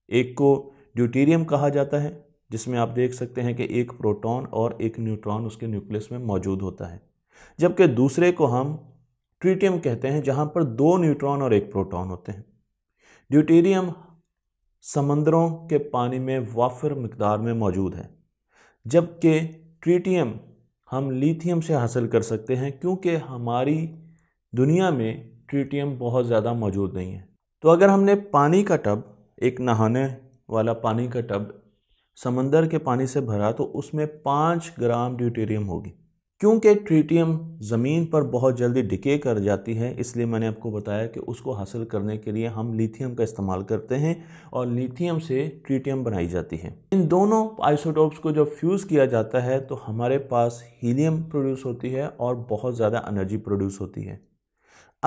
एक को ड्यूटीरियम कहा जाता है जिसमें आप देख सकते हैं कि एक प्रोटॉन और एक न्यूट्रॉन उसके न्यूक्लियस में मौजूद होता है जबकि दूसरे को हम ट्रीटियम कहते हैं जहाँ पर दो न्यूट्रॉन और एक प्रोटॉन होते हैं ड्यूटीरियम समंदरों के पानी में वाफिर मकदार में मौजूद है जबकि ट्रीटियम हम लीथियम से हासिल कर सकते हैं क्योंकि हमारी दुनिया में ट्रीटियम बहुत ज़्यादा मौजूद नहीं है तो अगर हमने पानी का टब एक नहाने वाला पानी का टब समंदर के पानी से भरा तो उसमें पाँच ग्राम ड्यूटेरियम होगी क्योंकि ट्रीटियम ज़मीन पर बहुत जल्दी डिके कर जाती है इसलिए मैंने आपको बताया कि उसको हासिल करने के लिए हम लिथियम का इस्तेमाल करते हैं और लिथियम से ट्रीटियम बनाई जाती है इन दोनों आइसोटोप्स को जब फ्यूज़ किया जाता है तो हमारे पास हीलियम प्रोड्यूस होती है और बहुत ज़्यादा एनर्जी प्रोड्यूस होती है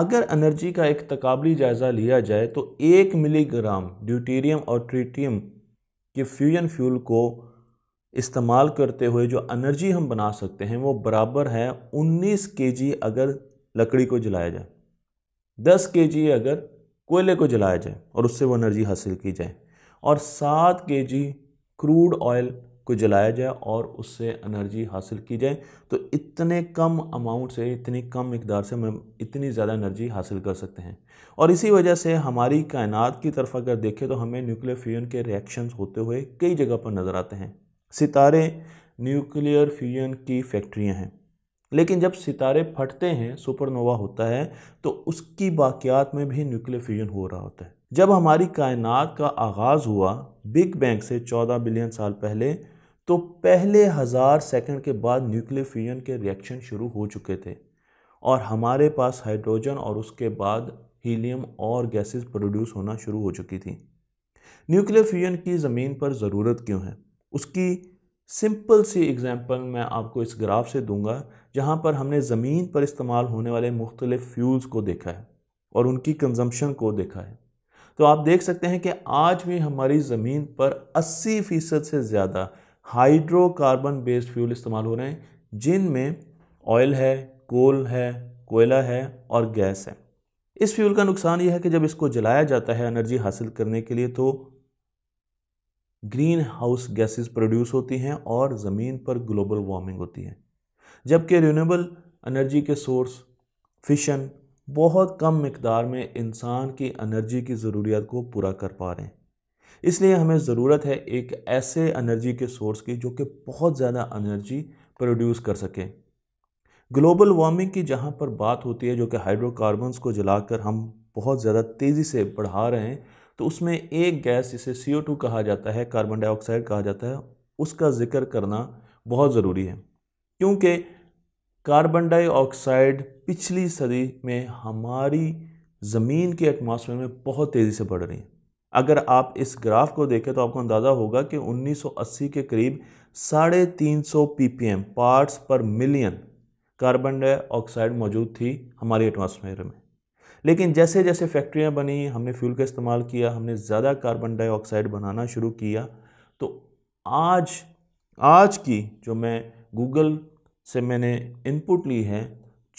अगर एनर्जी का एक तकबली जायज़ा लिया जाए तो एक मिलीग्राम ड्यूटीरियम और ट्रीटियम के फ्यूजन फ्यूल को इस्तेमाल करते हुए जो एनर्जी हम बना सकते हैं वो बराबर है 19 केजी अगर लकड़ी को जलाया जाए 10 केजी अगर कोयले को जलाया जाए और उससे वो एनर्जी हासिल की जाए और 7 केजी क्रूड ऑयल को जलाया जाए और उससे एनर्जी हासिल की जाए तो इतने कम अमाउंट से इतनी कम मकदार से हम इतनी ज़्यादा एनर्जी हासिल कर सकते हैं और इसी वजह से हमारी कायनात की तरफ अगर देखें तो हमें न्यूक्लियर फ्यूजन के रिएक्शंस होते हुए कई जगह पर नज़र आते हैं सितारे न्यूक्लियर फ्यूजन की फैक्ट्रियाँ हैं लेकिन जब सितारे फटते हैं सुपरनोवा होता है तो उसकी बाक़ियात में भी न्यूक्लियर फ्यूजन हो रहा होता है जब हमारी कायनात का आगाज़ हुआ बिग बैंग से 14 बिलियन साल पहले तो पहले हज़ार सेकंड के बाद न्यूक्लियर फ्यूजन के रिएक्शन शुरू हो चुके थे और हमारे पास हाइड्रोजन और उसके बाद हीलियम और गैसेस प्रोड्यूस होना शुरू हो चुकी थी न्यूक्लियर फ्यूजन की ज़मीन पर ज़रूरत क्यों है उसकी सिंपल सी एग्जांपल मैं आपको इस ग्राफ से दूंगा जहाँ पर हमने ज़मीन पर इस्तेमाल होने वाले मुख्तलिफ़ फ्यूल्स को देखा है और उनकी कंजम्पशन को देखा है तो आप देख सकते हैं कि आज भी हमारी ज़मीन पर 80 फ़ीसद से ज़्यादा हाइड्रोकार्बन बेस्ड फ्यूल इस्तेमाल हो रहे हैं जिनमें ऑयल है कोल है कोयला है और गैस है इस फ्यूल का नुकसान यह है कि जब इसको जलाया जाता है एनर्जी हासिल करने के लिए तो ग्रीन हाउस गैसेस प्रोड्यूस होती हैं और ज़मीन पर ग्लोबल वार्मिंग होती है जबकि रिन्यूएबल एनर्जी के सोर्स फिशन बहुत कम मकदार में इंसान की एनर्जी की ज़रूरियात को पूरा कर पा रहे हैं इसलिए हमें ज़रूरत है एक ऐसे एनर्जी के सोर्स की जो कि बहुत ज़्यादा एनर्जी प्रोड्यूस कर सके ग्लोबल वार्मिंग की जहाँ पर बात होती है जो कि हाइड्रोकार्बन्स को जलाकर हम बहुत ज़्यादा तेज़ी से बढ़ा रहे हैं तो उसमें एक गैस जिसे सी कहा जाता है कार्बन डाइऑक्साइड कहा जाता है उसका ज़िक्र करना बहुत ज़रूरी है क्योंकि कार्बन डाइऑक्साइड पिछली सदी में हमारी ज़मीन के एटमॉस्फेयर में बहुत तेज़ी से बढ़ रही है अगर आप इस ग्राफ को देखें तो आपको अंदाज़ा होगा कि 1980 के करीब साढ़े तीन सौ P parts per million carbon dioxide मौजूद थी हमारी एटमॉस्फेयर में लेकिन जैसे जैसे फैक्ट्रियाँ बनी हमने फ्यूल का इस्तेमाल किया हमने ज़्यादा कार्बन डाइऑक्साइड बनाना शुरू किया तो आज आज की जो मैं गूगल से मैंने इनपुट ली है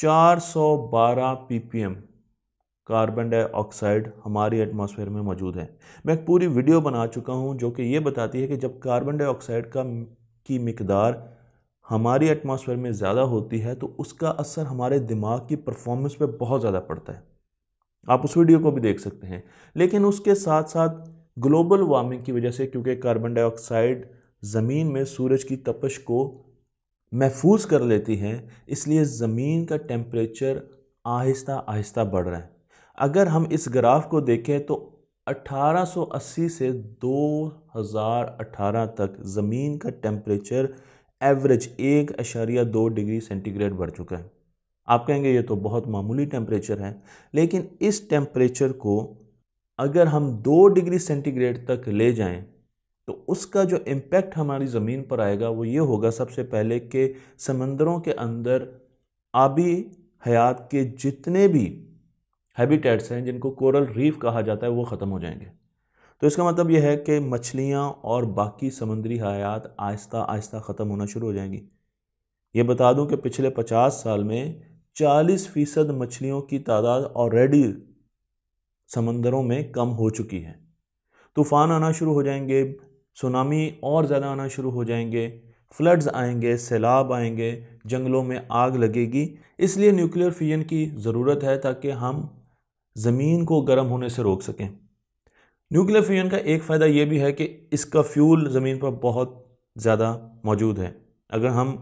412 पीपीएम कार्बन डाइऑक्साइड हमारी एटमॉस्फेयर में मौजूद है मैं एक पूरी वीडियो बना चुका हूँ जो कि ये बताती है कि जब कार्बन डाइऑक्साइड का की मकदार हमारी एटमॉस्फेयर में ज़्यादा होती है तो उसका असर हमारे दिमाग की परफॉर्मेंस पे बहुत ज़्यादा पड़ता है आप उस वीडियो को भी देख सकते हैं लेकिन उसके साथ साथ ग्लोबल वार्मिंग की वजह से क्योंकि कार्बन डाइऑक्साइड ज़मीन में सूरज की तपश को महफूज कर लेती है इसलिए ज़मीन का टेम्परेचर आहिस्ता आहिस्ता बढ़ रहा है अगर हम इस ग्राफ को देखें तो 1880 से 2018 तक ज़मीन का टेम्परेचर एवरेज एक अशारिया दो डिग्री सेंटीग्रेड बढ़ चुका है आप कहेंगे ये तो बहुत मामूली टेम्परेचर है लेकिन इस टेम्परेचर को अगर हम दो डिग्री सेंटीग्रेड तक ले जाएं तो उसका जो इम्पैक्ट हमारी ज़मीन पर आएगा वो ये होगा सबसे पहले कि समंदरों के अंदर आबी हयात के जितने भी हैबिटेट्स हैं जिनको कोरल रीफ कहा जाता है वो ख़त्म हो जाएंगे तो इसका मतलब यह है कि मछलियाँ और बाकी समंदरी हयात आहिस्ता आहिस्ता ख़त्म होना शुरू हो जाएंगी ये बता दूं कि पिछले 50 साल में 40 फ़ीसद मछलियों की तादाद ऑलरेडी समंदरों में कम हो चुकी है तूफ़ान आना शुरू हो जाएंगे सुनामी और ज़्यादा आना शुरू हो जाएंगे फ्लड्स आएंगे सैलाब आएंगे जंगलों में आग लगेगी इसलिए न्यूक्लियर फ्यूजन की ज़रूरत है ताकि हम ज़मीन को गर्म होने से रोक सकें न्यूक्लियर फ्यूजन का एक फ़ायदा ये भी है कि इसका फ्यूल ज़मीन पर बहुत ज़्यादा मौजूद है अगर हम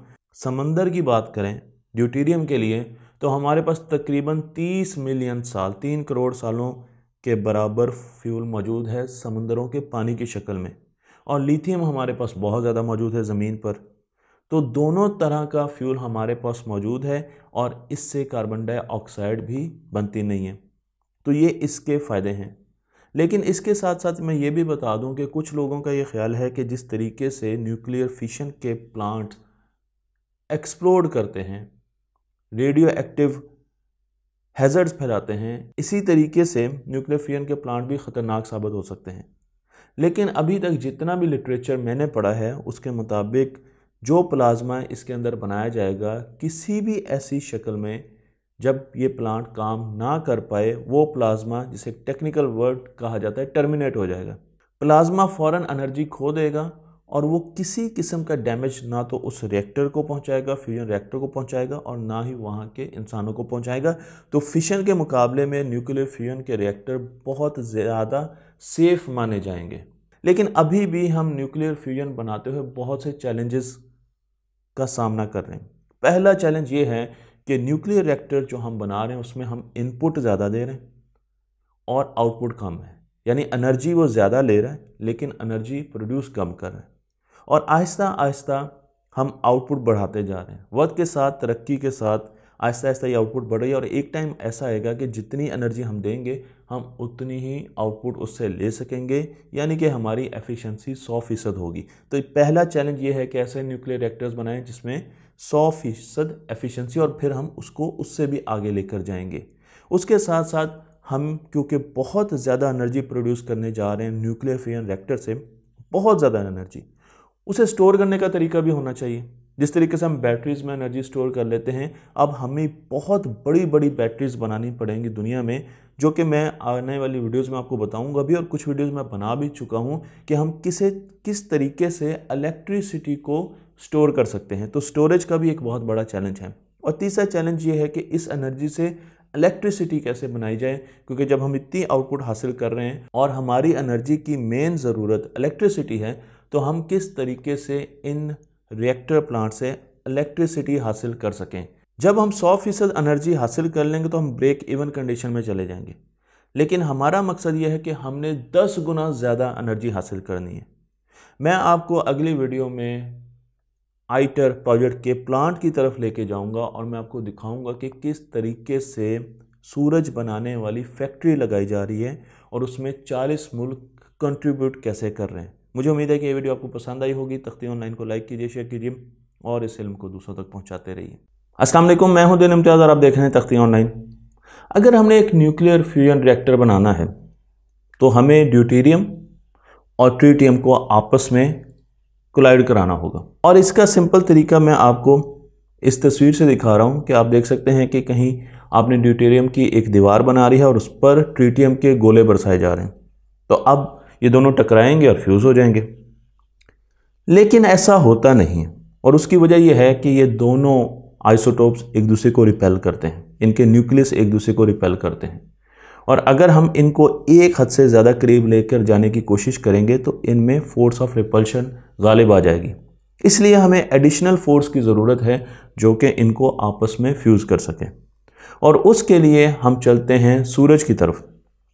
समंदर की बात करें ड्यूटीरियम के लिए तो हमारे पास तकरीबन 30 मिलियन साल 3 करोड़ सालों के बराबर फ्यूल मौजूद है समंदरों के पानी की शक्ल में और लिथियम हमारे पास बहुत ज़्यादा मौजूद है ज़मीन पर तो दोनों तरह का फ्यूल हमारे पास मौजूद है और इससे कार्बन डाइऑक्साइड भी बनती नहीं है तो ये इसके फ़ायदे हैं लेकिन इसके साथ साथ मैं ये भी बता दूं कि कुछ लोगों का ये ख्याल है कि जिस तरीके से न्यूक्लियर फिशन के प्लांट एक्सप्लोड करते हैं रेडियो एक्टिव हैज़र्ड्स फैलाते हैं इसी तरीके से न्यूक्लियर फिशन के प्लांट भी ख़तरनाक साबित हो सकते हैं लेकिन अभी तक जितना भी लिटरेचर मैंने पढ़ा है उसके मुताबिक जो प्लाज्मा इसके अंदर बनाया जाएगा किसी भी ऐसी शक्ल में जब ये प्लांट काम ना कर पाए वो प्लाज्मा जिसे टेक्निकल वर्ड कहा जाता है टर्मिनेट हो जाएगा प्लाज्मा फ़ौरन एनर्जी खो देगा और वो किसी किस्म का डैमेज ना तो उस रिएक्टर को पहुंचाएगा फ्यूजन रिएक्टर को पहुंचाएगा और ना ही वहाँ के इंसानों को पहुंचाएगा तो फिशन के मुकाबले में न्यूक्लियर फ्यूजन के रिएक्टर बहुत ज़्यादा सेफ़ माने जाएंगे लेकिन अभी भी हम न्यूक्लियर फ्यूजन बनाते हुए बहुत से चैलेंजेस का सामना कर रहे हैं पहला चैलेंज ये है कि न्यूक्लियर रिएक्टर जो हम बना रहे हैं उसमें हम इनपुट ज़्यादा दे रहे हैं और आउटपुट कम है यानी एनर्जी वो ज़्यादा ले रहा है लेकिन एनर्जी प्रोड्यूस कम कर रहा है और आहिस्ता आहिस्ता हम आउटपुट बढ़ाते जा रहे हैं वक्त के साथ तरक्की के साथ आहिस्ता आहिस्ता ये आउटपुट बढ़ रही है और एक टाइम ऐसा आएगा कि जितनी एनर्जी हम देंगे हम उतनी ही आउटपुट उससे ले सकेंगे यानी कि हमारी एफिशिएंसी 100 फीसद होगी तो पहला चैलेंज ये है कि ऐसे न्यूक्लियर रिएक्टर्स बनाएं जिसमें सौ फीसद एफिशेंसी और फिर हम उसको उससे भी आगे लेकर जाएंगे उसके साथ साथ हम क्योंकि बहुत ज़्यादा एनर्जी प्रोड्यूस करने जा रहे हैं न्यूक्लियर फ्यूजन रिएक्टर से बहुत ज़्यादा एनर्जी उसे स्टोर करने का तरीका भी होना चाहिए जिस तरीके से हम बैटरीज में एनर्जी स्टोर कर लेते हैं अब हमें बहुत बड़ी बड़ी बैटरीज बनानी पड़ेंगी दुनिया में जो कि मैं आने वाली वीडियोस में आपको बताऊंगा भी और कुछ वीडियोस मैं बना भी चुका हूं कि हम किसे किस तरीके से इलेक्ट्रिसिटी को स्टोर कर सकते हैं तो स्टोरेज का भी एक बहुत बड़ा चैलेंज है और तीसरा चैलेंज ये है कि इस एनर्जी से इलेक्ट्रिसिटी कैसे बनाई जाए क्योंकि जब हम इतनी आउटपुट हासिल कर रहे हैं और हमारी एनर्जी की मेन ज़रूरत इलेक्ट्रिसिटी है तो हम किस तरीके से इन रिएक्टर प्लांट से इलेक्ट्रिसिटी हासिल कर सकें जब हम 100 फीसद एनर्जी हासिल कर लेंगे तो हम ब्रेक इवन कंडीशन में चले जाएंगे लेकिन हमारा मकसद यह है कि हमने 10 गुना ज़्यादा एनर्जी हासिल करनी है मैं आपको अगली वीडियो में आइटर प्रोजेक्ट के प्लांट की तरफ लेके जाऊंगा और मैं आपको दिखाऊंगा कि किस तरीके से सूरज बनाने वाली फैक्ट्री लगाई जा रही है और उसमें 40 मुल्क कंट्रीब्यूट कैसे कर रहे हैं मुझे उम्मीद है कि ये वीडियो आपको पसंद आई होगी तख्ती ऑनलाइन को लाइक कीजिए शेयर कीजिए और इस इल्म को दूसरों तक पहुँचाते रहिए असल मैं हूं दिन इम्तियाज़ और आप देख रहे हैं तख्ती ऑनलाइन अगर हमने एक न्यूक्लियर फ्यूजन रिएक्टर बनाना है तो हमें ड्यूटीरियम और ट्रीटियम को आपस में कोलाइड कराना होगा और इसका सिंपल तरीका मैं आपको इस तस्वीर से दिखा रहा हूँ कि आप देख सकते हैं कि कहीं आपने ड्यूटेरियम की एक दीवार बना रही है और उस पर ट्रीटियम के गोले बरसाए जा रहे हैं तो अब ये दोनों टकराएंगे और फ्यूज़ हो जाएंगे लेकिन ऐसा होता नहीं है और उसकी वजह यह है कि ये दोनों आइसोटोप्स एक दूसरे को रिपेल करते हैं इनके न्यूक्लियस एक दूसरे को रिपेल करते हैं और अगर हम इनको एक हद से ज़्यादा करीब लेकर जाने की कोशिश करेंगे तो इनमें फोर्स ऑफ रिपल्शन गालिब आ जाएगी इसलिए हमें एडिशनल फोर्स की ज़रूरत है जो कि इनको आपस में फ्यूज़ कर सकें और उसके लिए हम चलते हैं सूरज की तरफ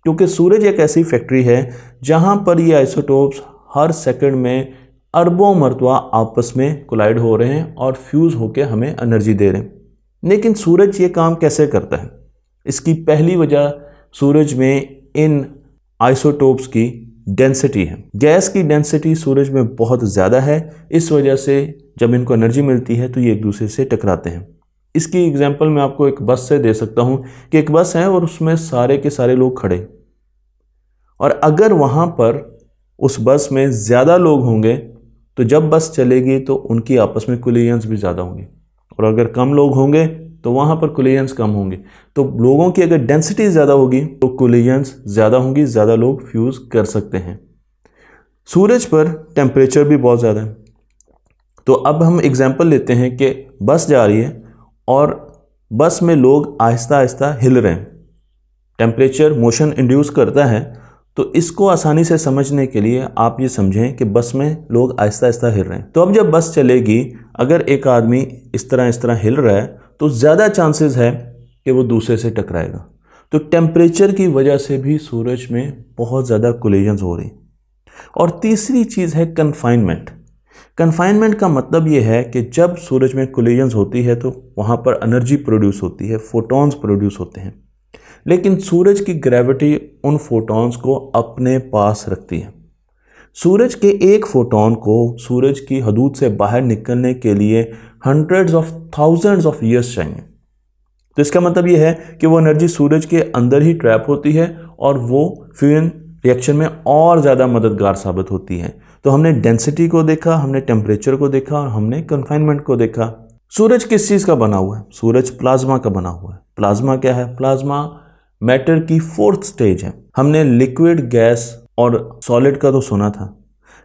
क्योंकि सूरज एक ऐसी फैक्ट्री है जहाँ पर ये आइसोटोप्स हर सेकंड में अरबों मरतबा आपस में कोलाइड हो रहे हैं और फ्यूज़ होकर हमें एनर्जी दे रहे हैं लेकिन सूरज ये काम कैसे करता है इसकी पहली वजह सूरज में इन आइसोटोप्स की डेंसिटी है गैस की डेंसिटी सूरज में बहुत ज़्यादा है इस वजह से जब इनको एनर्जी मिलती है तो ये एक दूसरे से टकराते हैं इसकी एग्जाम्पल मैं आपको एक बस से दे सकता हूँ कि एक बस है और उसमें सारे के सारे लोग खड़े और अगर वहाँ पर उस बस में ज़्यादा लोग होंगे तो जब बस चलेगी तो उनकी आपस में कुलियंस भी ज़्यादा होंगे और अगर कम लोग होंगे तो वहाँ पर कुलियंस कम होंगे तो लोगों की अगर डेंसिटी ज़्यादा होगी तो कुलियंस ज़्यादा होंगी ज़्यादा लोग फ्यूज़ कर सकते हैं सूरज पर टेम्परेचर भी बहुत ज़्यादा है तो अब हम एग्ज़ाम्पल लेते हैं कि बस जा रही है और बस में लोग आहिस्ता आहिस्ता हिल रहे हैं टेम्परेचर मोशन इंड्यूस करता है तो इसको आसानी से समझने के लिए आप ये समझें कि बस में लोग आहिस्ता आहिस्ता हिल रहे हैं तो अब जब बस चलेगी अगर एक आदमी इस तरह इस तरह हिल रहा है तो ज़्यादा चांसेस है कि वो दूसरे से टकराएगा तो टेम्परेचर की वजह से भी सूरज में बहुत ज़्यादा कोलिजन्स हो रही और तीसरी चीज़ है कन्फाइनमेंट कन्फाइनमेंट का मतलब ये है कि जब सूरज में कोलिजन्स होती है तो वहाँ पर एनर्जी प्रोड्यूस होती है फोटॉन्स प्रोड्यूस होते हैं लेकिन सूरज की ग्रेविटी उन फोटॉन्स को अपने पास रखती है सूरज के एक फोटोन को सूरज की हदूद से बाहर निकलने के लिए hundreds of thousands of years चाहिए तो इसका मतलब यह है कि वो एनर्जी सूरज के अंदर ही ट्रैप होती है और वो फ्यूजन रिएक्शन में और ज़्यादा मददगार साबित होती है तो हमने डेंसिटी को देखा हमने टेम्परेचर को देखा और हमने कन्फाइनमेंट को देखा सूरज किस चीज़ का बना हुआ है सूरज प्लाज्मा का बना हुआ है प्लाज्मा क्या है प्लाज्मा मैटर की फोर्थ स्टेज है हमने लिक्विड गैस और सॉलिड का तो सुना था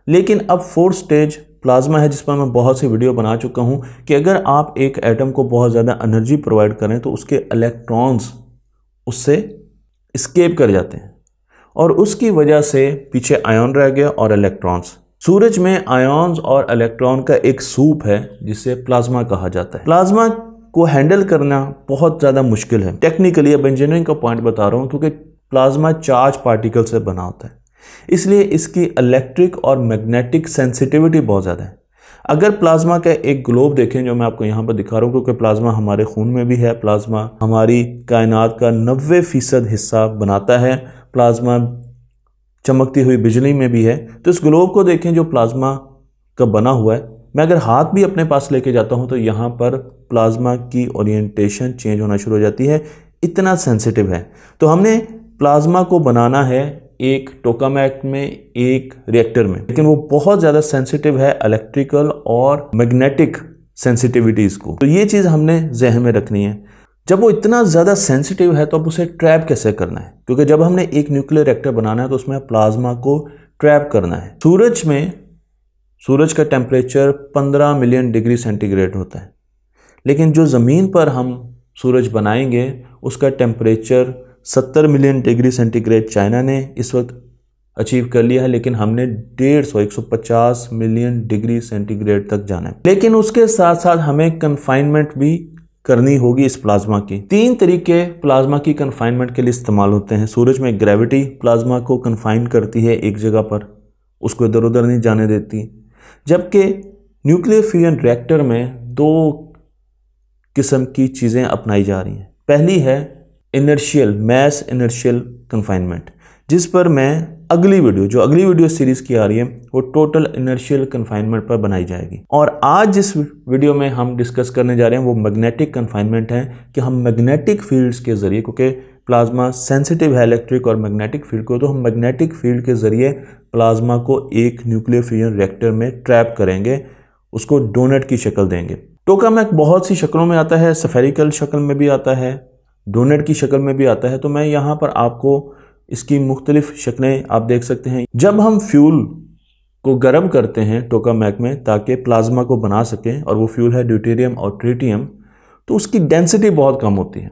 लेकिन अब फोर्थ स्टेज प्लाज्मा है जिस पर मैं बहुत सी वीडियो बना चुका हूँ कि अगर आप एक एटम को बहुत ज़्यादा एनर्जी प्रोवाइड करें तो उसके इलेक्ट्रॉन्स उससे स्केप कर जाते हैं और उसकी वजह से पीछे आयन रह गया और इलेक्ट्रॉन्स सूरज में आयॉन्स और इलेक्ट्रॉन का एक सूप है जिसे प्लाज्मा कहा जाता है प्लाज्मा को हैंडल करना बहुत ज़्यादा मुश्किल है टेक्निकली अब इंजीनियरिंग का पॉइंट बता रहा हूँ क्योंकि प्लाज्मा चार्ज पार्टिकल से बना होता है इसलिए इसकी इलेक्ट्रिक और मैग्नेटिक सेंसिटिविटी बहुत ज़्यादा है अगर प्लाज्मा का एक ग्लोब देखें जो मैं आपको यहाँ पर दिखा रहा हूँ क्योंकि प्लाज्मा हमारे खून में भी है प्लाज्मा हमारी कायनात का नब्बे फ़ीसद हिस्सा बनाता है प्लाज्मा चमकती हुई बिजली में भी है तो इस ग्लोब को देखें जो प्लाज्मा का बना हुआ है मैं अगर हाथ भी अपने पास लेके जाता हूँ तो यहाँ पर प्लाज्मा की ओरिएंटेशन चेंज होना शुरू हो जाती है इतना सेंसिटिव है तो हमने प्लाज्मा को बनाना है एक टोकामैक में एक रिएक्टर में लेकिन वो बहुत ज़्यादा सेंसिटिव है इलेक्ट्रिकल और मैग्नेटिक सेंसिटिविटीज़ को तो ये चीज़ हमने जहन में रखनी है जब वो इतना ज़्यादा सेंसिटिव है तो अब उसे ट्रैप कैसे करना है क्योंकि जब हमने एक न्यूक्लियर रिएक्टर बनाना है तो उसमें प्लाज्मा को ट्रैप करना है सूरज में सूरज का टेम्परेचर 15 मिलियन डिग्री सेंटीग्रेड होता है लेकिन जो ज़मीन पर हम सूरज बनाएंगे उसका टेम्परेचर 70 मिलियन डिग्री सेंटीग्रेड चाइना ने इस वक्त अचीव कर लिया है लेकिन हमने डेढ़ सौ एक सौ पचास मिलियन डिग्री सेंटीग्रेड तक जाना है लेकिन उसके साथ साथ हमें कन्फाइनमेंट भी करनी होगी इस प्लाज्मा की तीन तरीके प्लाज्मा की कन्फाइनमेंट के लिए इस्तेमाल होते हैं सूरज में ग्रेविटी प्लाज्मा को कन्फाइन करती है एक जगह पर उसको इधर उधर नहीं जाने देती जबकि न्यूक्लियर फ्यूजन रिएक्टर में दो किस्म की चीज़ें अपनाई जा रही हैं पहली है इनर्शियल मैस इनर्शियल कन्फाइनमेंट जिस पर मैं अगली वीडियो जो अगली वीडियो सीरीज की आ रही है वो टोटल इनर्शियल कन्फाइनमेंट पर बनाई जाएगी और आज जिस वीडियो में हम डिस्कस करने जा रहे हैं वो मैग्नेटिक कन्फाइनमेंट है कि हम मैग्नेटिक फील्ड्स के ज़रिए क्योंकि प्लाज्मा सेंसिटिव है इलेक्ट्रिक और मैग्नेटिक फील्ड को तो हम मैग्नेटिक फील्ड के ज़रिए प्लाज्मा को एक न्यूक्लियर फ्यूजन रिएक्टर में ट्रैप करेंगे उसको डोनेट की शक्ल देंगे टोका मैक बहुत सी शक्लों में आता है सफेरिकल शक्ल में भी आता है डोनेट की शक्ल में भी आता है तो मैं यहाँ पर आपको इसकी मुख्तलिफ शक्लें आप देख सकते हैं जब हम फ्यूल को गर्म करते हैं टोका मैक में ताकि प्लाज्मा को बना सकें और वो फ्यूल है ड्यूटेरियम और ट्रीटियम तो उसकी डेंसिटी बहुत कम होती है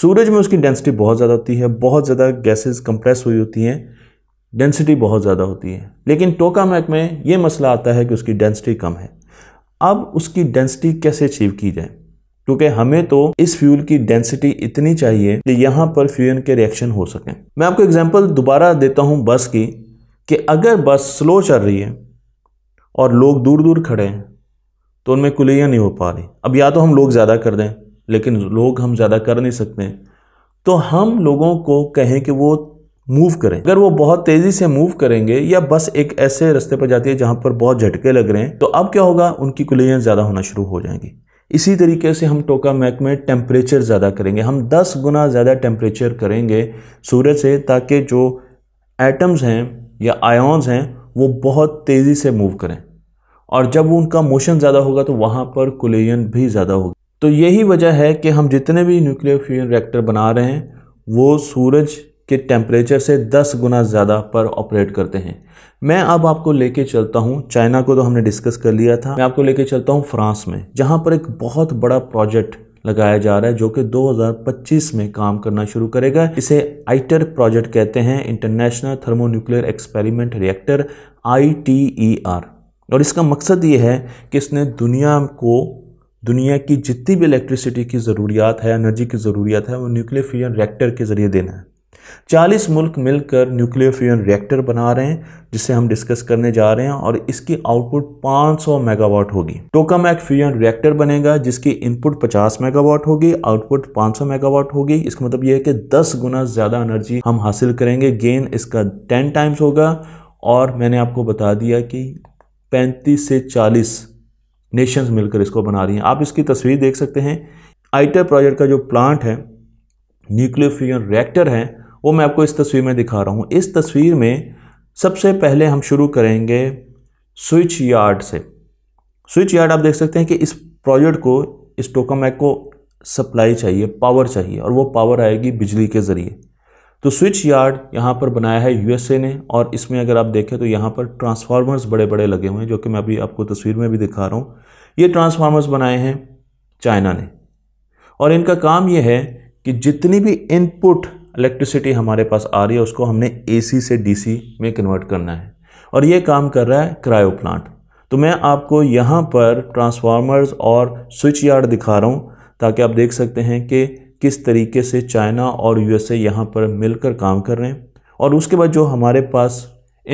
सूरज में उसकी डेंसिटी बहुत ज़्यादा होती है बहुत ज़्यादा गैसेस कंप्रेस हुई होती हैं डेंसिटी बहुत ज़्यादा होती है लेकिन टोका मैक में ये मसला आता है कि उसकी डेंसिटी कम है अब उसकी डेंसिटी कैसे अचीव की जाए क्योंकि हमें तो इस फ्यूल की डेंसिटी इतनी चाहिए कि यहाँ पर फ्यूजन के रिएक्शन हो सकें मैं आपको एग्जाम्पल दोबारा देता हूँ बस की कि अगर बस स्लो चल रही है और लोग दूर दूर खड़े हैं तो उनमें कुलियाँ नहीं हो पा रही अब या तो हम लोग ज़्यादा कर दें लेकिन लोग हम ज़्यादा कर नहीं सकते तो हम लोगों को कहें कि वो मूव करें अगर वो बहुत तेज़ी से मूव करेंगे या बस एक ऐसे रास्ते पर जाती है जहाँ पर बहुत झटके लग रहे हैं तो अब क्या होगा उनकी कुलियाँ ज़्यादा होना शुरू हो जाएंगी इसी तरीके से हम टोका मैक में टेम्परेचर ज़्यादा करेंगे हम 10 गुना ज़्यादा टेम्परेचर करेंगे सूरज से ताकि जो एटम्स हैं या आयॉन्स हैं वो बहुत तेज़ी से मूव करें और जब उनका मोशन ज़्यादा होगा तो वहाँ पर कोलिजन भी ज़्यादा होगा तो यही वजह है कि हम जितने भी न्यूक्लियर फ्यूजन रिएक्टर बना रहे हैं वो सूरज के टेम्परेचर से 10 गुना ज़्यादा पर ऑपरेट करते हैं मैं अब आपको लेके चलता हूँ चाइना को तो हमने डिस्कस कर लिया था मैं आपको लेके चलता हूँ फ्रांस में जहाँ पर एक बहुत बड़ा प्रोजेक्ट लगाया जा रहा है जो कि 2025 में काम करना शुरू करेगा इसे आइटर प्रोजेक्ट e कहते हैं international thermonuclear experiment reactor I और इसका मकसद ये है कि इसने दुनिया को दुनिया की जितनी भी इलेक्ट्रिसिटी की ज़रूरियात है एनर्जी की ज़रूरियात है वो न्यूक्लियर फ्यूजन रिएक्टर के ज़रिए देना है चालीस मुल्क मिलकर न्यूक्लियर फ्यूजन रिएक्टर बना रहे हैं जिसे हम डिस्कस करने जा रहे हैं और इसकी आउटपुट 500 मेगावाट होगी मैक फ्यूजन रिएक्टर बनेगा जिसकी इनपुट 50 मेगावाट होगी आउटपुट 500 मेगावाट होगी इसका मतलब यह है कि 10 गुना ज़्यादा एनर्जी हम हासिल करेंगे गेन इसका टेन टाइम्स होगा और मैंने आपको बता दिया कि पैंतीस से चालीस नेशंस मिलकर इसको बना रही हैं आप इसकी तस्वीर देख सकते हैं आईटर प्रोजेक्ट का जो प्लांट है न्यूक्लियर फ्यूजन रिएक्टर हैं वो मैं आपको इस तस्वीर में दिखा रहा हूँ इस तस्वीर में सबसे पहले हम शुरू करेंगे स्विच यार्ड से स्विच यार्ड आप देख सकते हैं कि इस प्रोजेक्ट को इस टोकामैक को सप्लाई चाहिए पावर चाहिए और वो पावर आएगी बिजली के ज़रिए तो स्विच यार्ड यहाँ पर बनाया है यूएसए ने और इसमें अगर आप देखें तो यहाँ पर ट्रांसफार्मर्स बड़े बड़े लगे हुए हैं जो कि मैं अभी आपको तस्वीर में भी दिखा रहा हूँ ये ट्रांसफार्मर्स बनाए हैं चाइना ने और इनका काम ये है कि जितनी भी इनपुट इलेक्ट्रिसिटी हमारे पास आ रही है उसको हमने एसी से डीसी में कन्वर्ट करना है और ये काम कर रहा है क्रायो प्लांट तो मैं आपको यहाँ पर ट्रांसफार्मर्स और स्विच यार्ड दिखा रहा हूँ ताकि आप देख सकते हैं कि किस तरीके से चाइना और यूएसए यहाँ पर मिलकर काम कर रहे हैं और उसके बाद जो हमारे पास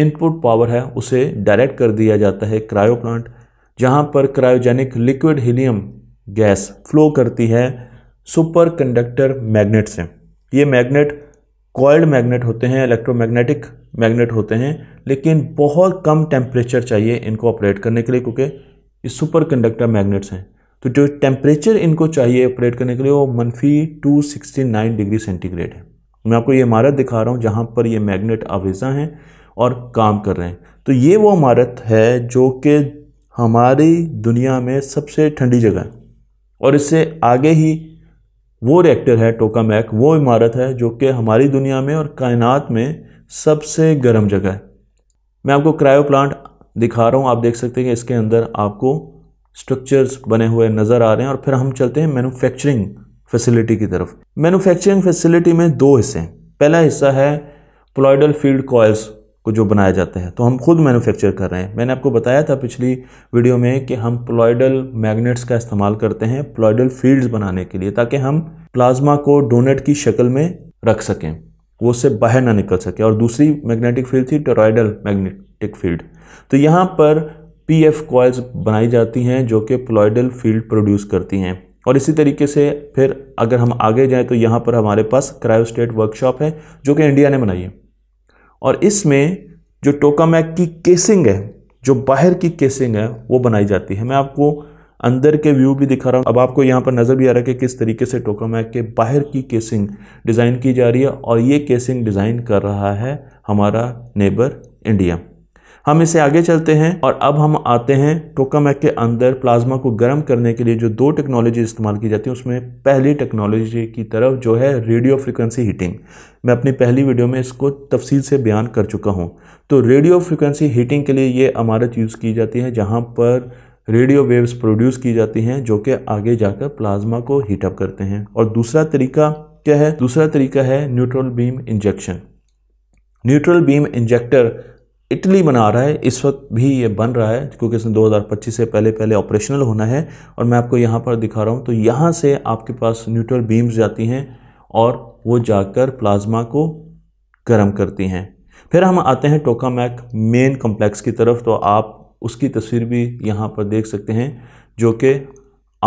इनपुट पावर है उसे डायरेक्ट कर दिया जाता है क्रायो प्लांट जहाँ पर cryogenic liquid helium gas flow करती है सुपर कंडक्टर मैग्नेट्स हैं ये मैग्नेट कॉयल्ड मैग्नेट होते हैं इलेक्ट्रोमैग्नेटिक मैग्नेट होते हैं लेकिन बहुत कम टेम्परेचर चाहिए इनको ऑपरेट करने के लिए क्योंकि ये सुपर कंडक्टर मैग्नेट्स हैं तो जो टेम्परेचर इनको चाहिए ऑपरेट करने के लिए वो मनफी टू डिग्री सेंटीग्रेड है मैं आपको ये इमारत दिखा रहा हूँ जहाँ पर ये मैग्नेट आवेजा हैं और काम कर रहे हैं तो ये वो इमारत है जो कि हमारी दुनिया में सबसे ठंडी जगह है और इससे आगे ही वो रिएक्टर है टोका मैक वो इमारत है जो कि हमारी दुनिया में और कायनात में सबसे गर्म जगह है मैं आपको क्रायो प्लांट दिखा रहा हूँ आप देख सकते हैं कि इसके अंदर आपको स्ट्रक्चर्स बने हुए नज़र आ रहे हैं और फिर हम चलते हैं मैनुफैक्चरिंग फैसिलिटी की तरफ मैनुफैक्चरिंग फैसिलिटी में दो हिस्से हैं पहला हिस्सा है प्लॉयडल फील्ड कॉयल्स को जो बनाया जाता है तो हम खुद मैन्युफैक्चर कर रहे हैं मैंने आपको बताया था पिछली वीडियो में कि हम प्लॉयडल मैग्नेट्स का इस्तेमाल करते हैं प्लॉयडल फील्ड्स बनाने के लिए ताकि हम प्लाज्मा को डोनेट की शक्ल में रख सकें वो उससे बाहर ना निकल सके और दूसरी मैग्नेटिक फील्ड थी टोराइडल मैग्नेटिक फील्ड तो यहाँ पर पी एफ बनाई जाती हैं जो कि प्लॉयडल फील्ड प्रोड्यूस करती हैं और इसी तरीके से फिर अगर हम आगे जाएँ तो यहाँ पर हमारे पास क्रायोस्टेट वर्कशॉप है जो कि इंडिया ने बनाई है और इसमें जो टोकामैक की केसिंग है जो बाहर की केसिंग है वो बनाई जाती है मैं आपको अंदर के व्यू भी दिखा रहा हूँ अब आपको यहाँ पर नज़र भी आ रहा है कि किस तरीके से टोकामैक के बाहर की केसिंग डिज़ाइन की जा रही है और ये केसिंग डिज़ाइन कर रहा है हमारा नेबर इंडिया हम इसे आगे चलते हैं और अब हम आते हैं टोकामैक के अंदर प्लाज्मा को गर्म करने के लिए जो दो टेक्नोलॉजी इस्तेमाल की जाती है उसमें पहली टेक्नोलॉजी की तरफ जो है रेडियो फ्रिक्वेंसी हीटिंग मैं अपनी पहली वीडियो में इसको तफसील से बयान कर चुका हूँ तो रेडियो फ्रिक्वेंसी हीटिंग के लिए ये अमारत यूज़ की जाती है जहाँ पर रेडियो वेव्स प्रोड्यूस की जाती हैं जो कि आगे जाकर प्लाज्मा को हीटअप करते हैं और दूसरा तरीका क्या है दूसरा तरीका है neutral beam injection neutral beam injector Italy बना रहा है इस वक्त भी ये बन रहा है क्योंकि इसने 2025 से पहले पहले ऑपरेशनल होना है और मैं आपको यहाँ पर दिखा रहा हूँ तो यहाँ से आपके पास न्यूट्रल बीम्स जाती हैं और वो जाकर प्लाज्मा को गर्म करती हैं फिर हम आते हैं मैक मेन कम्प्लेक्स की तरफ तो आप उसकी तस्वीर भी यहाँ पर देख सकते हैं जो कि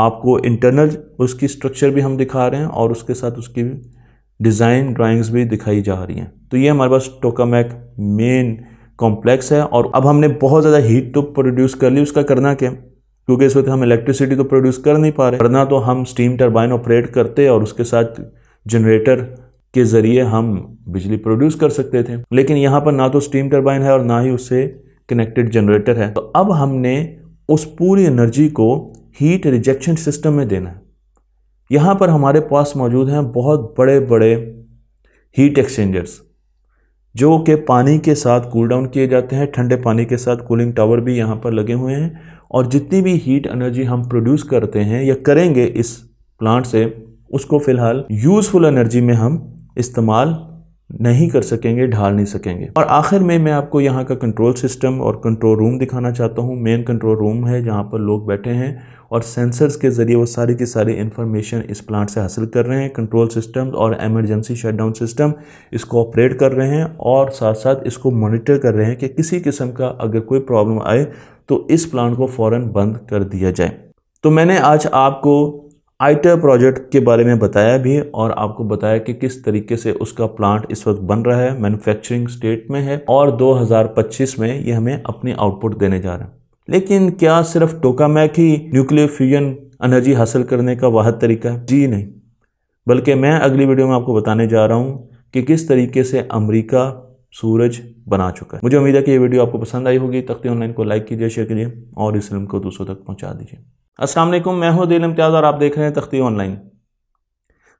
आपको इंटरनल उसकी स्ट्रक्चर भी हम दिखा रहे हैं और उसके साथ उसकी डिज़ाइन ड्राइंग्स भी दिखाई जा रही हैं तो ये हमारे पास मैक मेन कॉम्प्लेक्स है और अब हमने बहुत ज़्यादा हीट तो प्रोड्यूस कर ली उसका करना क्या क्योंकि इस वक्त हम इलेक्ट्रिसिटी तो प्रोड्यूस कर नहीं पा रहे वरना तो हम स्टीम टरबाइन ऑपरेट करते और उसके साथ जनरेटर के ज़रिए हम बिजली प्रोड्यूस कर सकते थे लेकिन यहाँ पर ना तो स्टीम टरबाइन है और ना ही उससे कनेक्टेड जनरेटर है तो अब हमने उस पूरी एनर्जी को हीट रिजेक्शन सिस्टम में देना है यहाँ पर हमारे पास मौजूद हैं बहुत बड़े बड़े हीट एक्सचेंजर्स जो कि पानी के साथ कूल डाउन किए जाते हैं ठंडे पानी के साथ कूलिंग टावर भी यहाँ पर लगे हुए हैं और जितनी भी हीट एनर्जी हम प्रोड्यूस करते हैं या करेंगे इस प्लांट से उसको फ़िलहाल यूज़फुल एनर्जी में हम इस्तेमाल नहीं कर सकेंगे ढाल नहीं सकेंगे और आखिर में मैं आपको यहाँ का कंट्रोल सिस्टम और कंट्रोल रूम दिखाना चाहता हूँ मेन कंट्रोल रूम है जहाँ पर लोग बैठे हैं और सेंसर्स के ज़रिए वो सारी की सारी इन्फॉर्मेशन इस प्लांट से हासिल कर रहे हैं कंट्रोल सिस्टम और एमरजेंसी शटडाउन सिस्टम इसको ऑपरेट कर रहे हैं और साथ साथ इसको मोनिटर कर रहे हैं कि किसी किस्म का अगर कोई प्रॉब्लम आए तो इस प्लांट को फ़ौर बंद कर दिया जाए तो मैंने आज आपको आईटर प्रोजेक्ट के बारे में बताया भी और आपको बताया कि किस तरीके से उसका प्लांट इस वक्त बन रहा है मैन्युफैक्चरिंग स्टेट में है और 2025 में ये हमें अपनी आउटपुट देने जा रहा है लेकिन क्या सिर्फ टोकामैक ही न्यूक्लियर फ्यूजन एनर्जी हासिल करने का वाहद तरीका है जी नहीं बल्कि मैं अगली वीडियो में आपको बताने जा रहा हूँ कि किस तरीके से अमरीका सूरज बना चुका है मुझे उम्मीद है कि ये वीडियो आपको पसंद आई होगी तख्ती ऑनलाइन को लाइक कीजिए शेयर कीजिए और इस फिल्म को दूसरों तक पहुँचा दीजिए अस्सलाम वालेकुम मैं हूं दिल इम्तियाज़ और आप देख रहे हैं तख्ती ऑनलाइन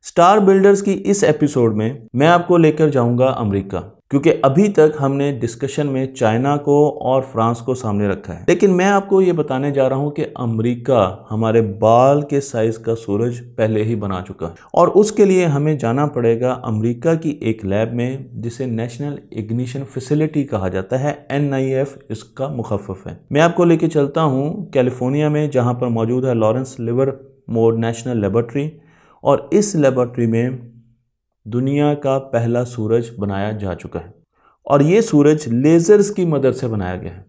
स्टार बिल्डर्स की इस एपिसोड में मैं आपको लेकर जाऊंगा अमेरिका क्योंकि अभी तक हमने डिस्कशन में चाइना को और फ्रांस को सामने रखा है लेकिन मैं आपको ये बताने जा रहा हूँ कि अमेरिका हमारे बाल के साइज का सूरज पहले ही बना चुका है और उसके लिए हमें जाना पड़ेगा अमेरिका की एक लैब में जिसे नेशनल इग्निशन फैसिलिटी कहा जाता है एन इसका मुखफ है मैं आपको लेके चलता हूँ कैलिफोर्निया में जहाँ पर मौजूद है Lawrence Livermore National Laboratory और इस लेबोरेटरी में दुनिया का पहला सूरज बनाया जा चुका है और ये सूरज लेज़र्स की मदद से बनाया गया है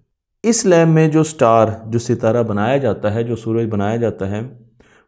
इस लैब में जो स्टार जो सितारा बनाया जाता है जो सूरज बनाया जाता है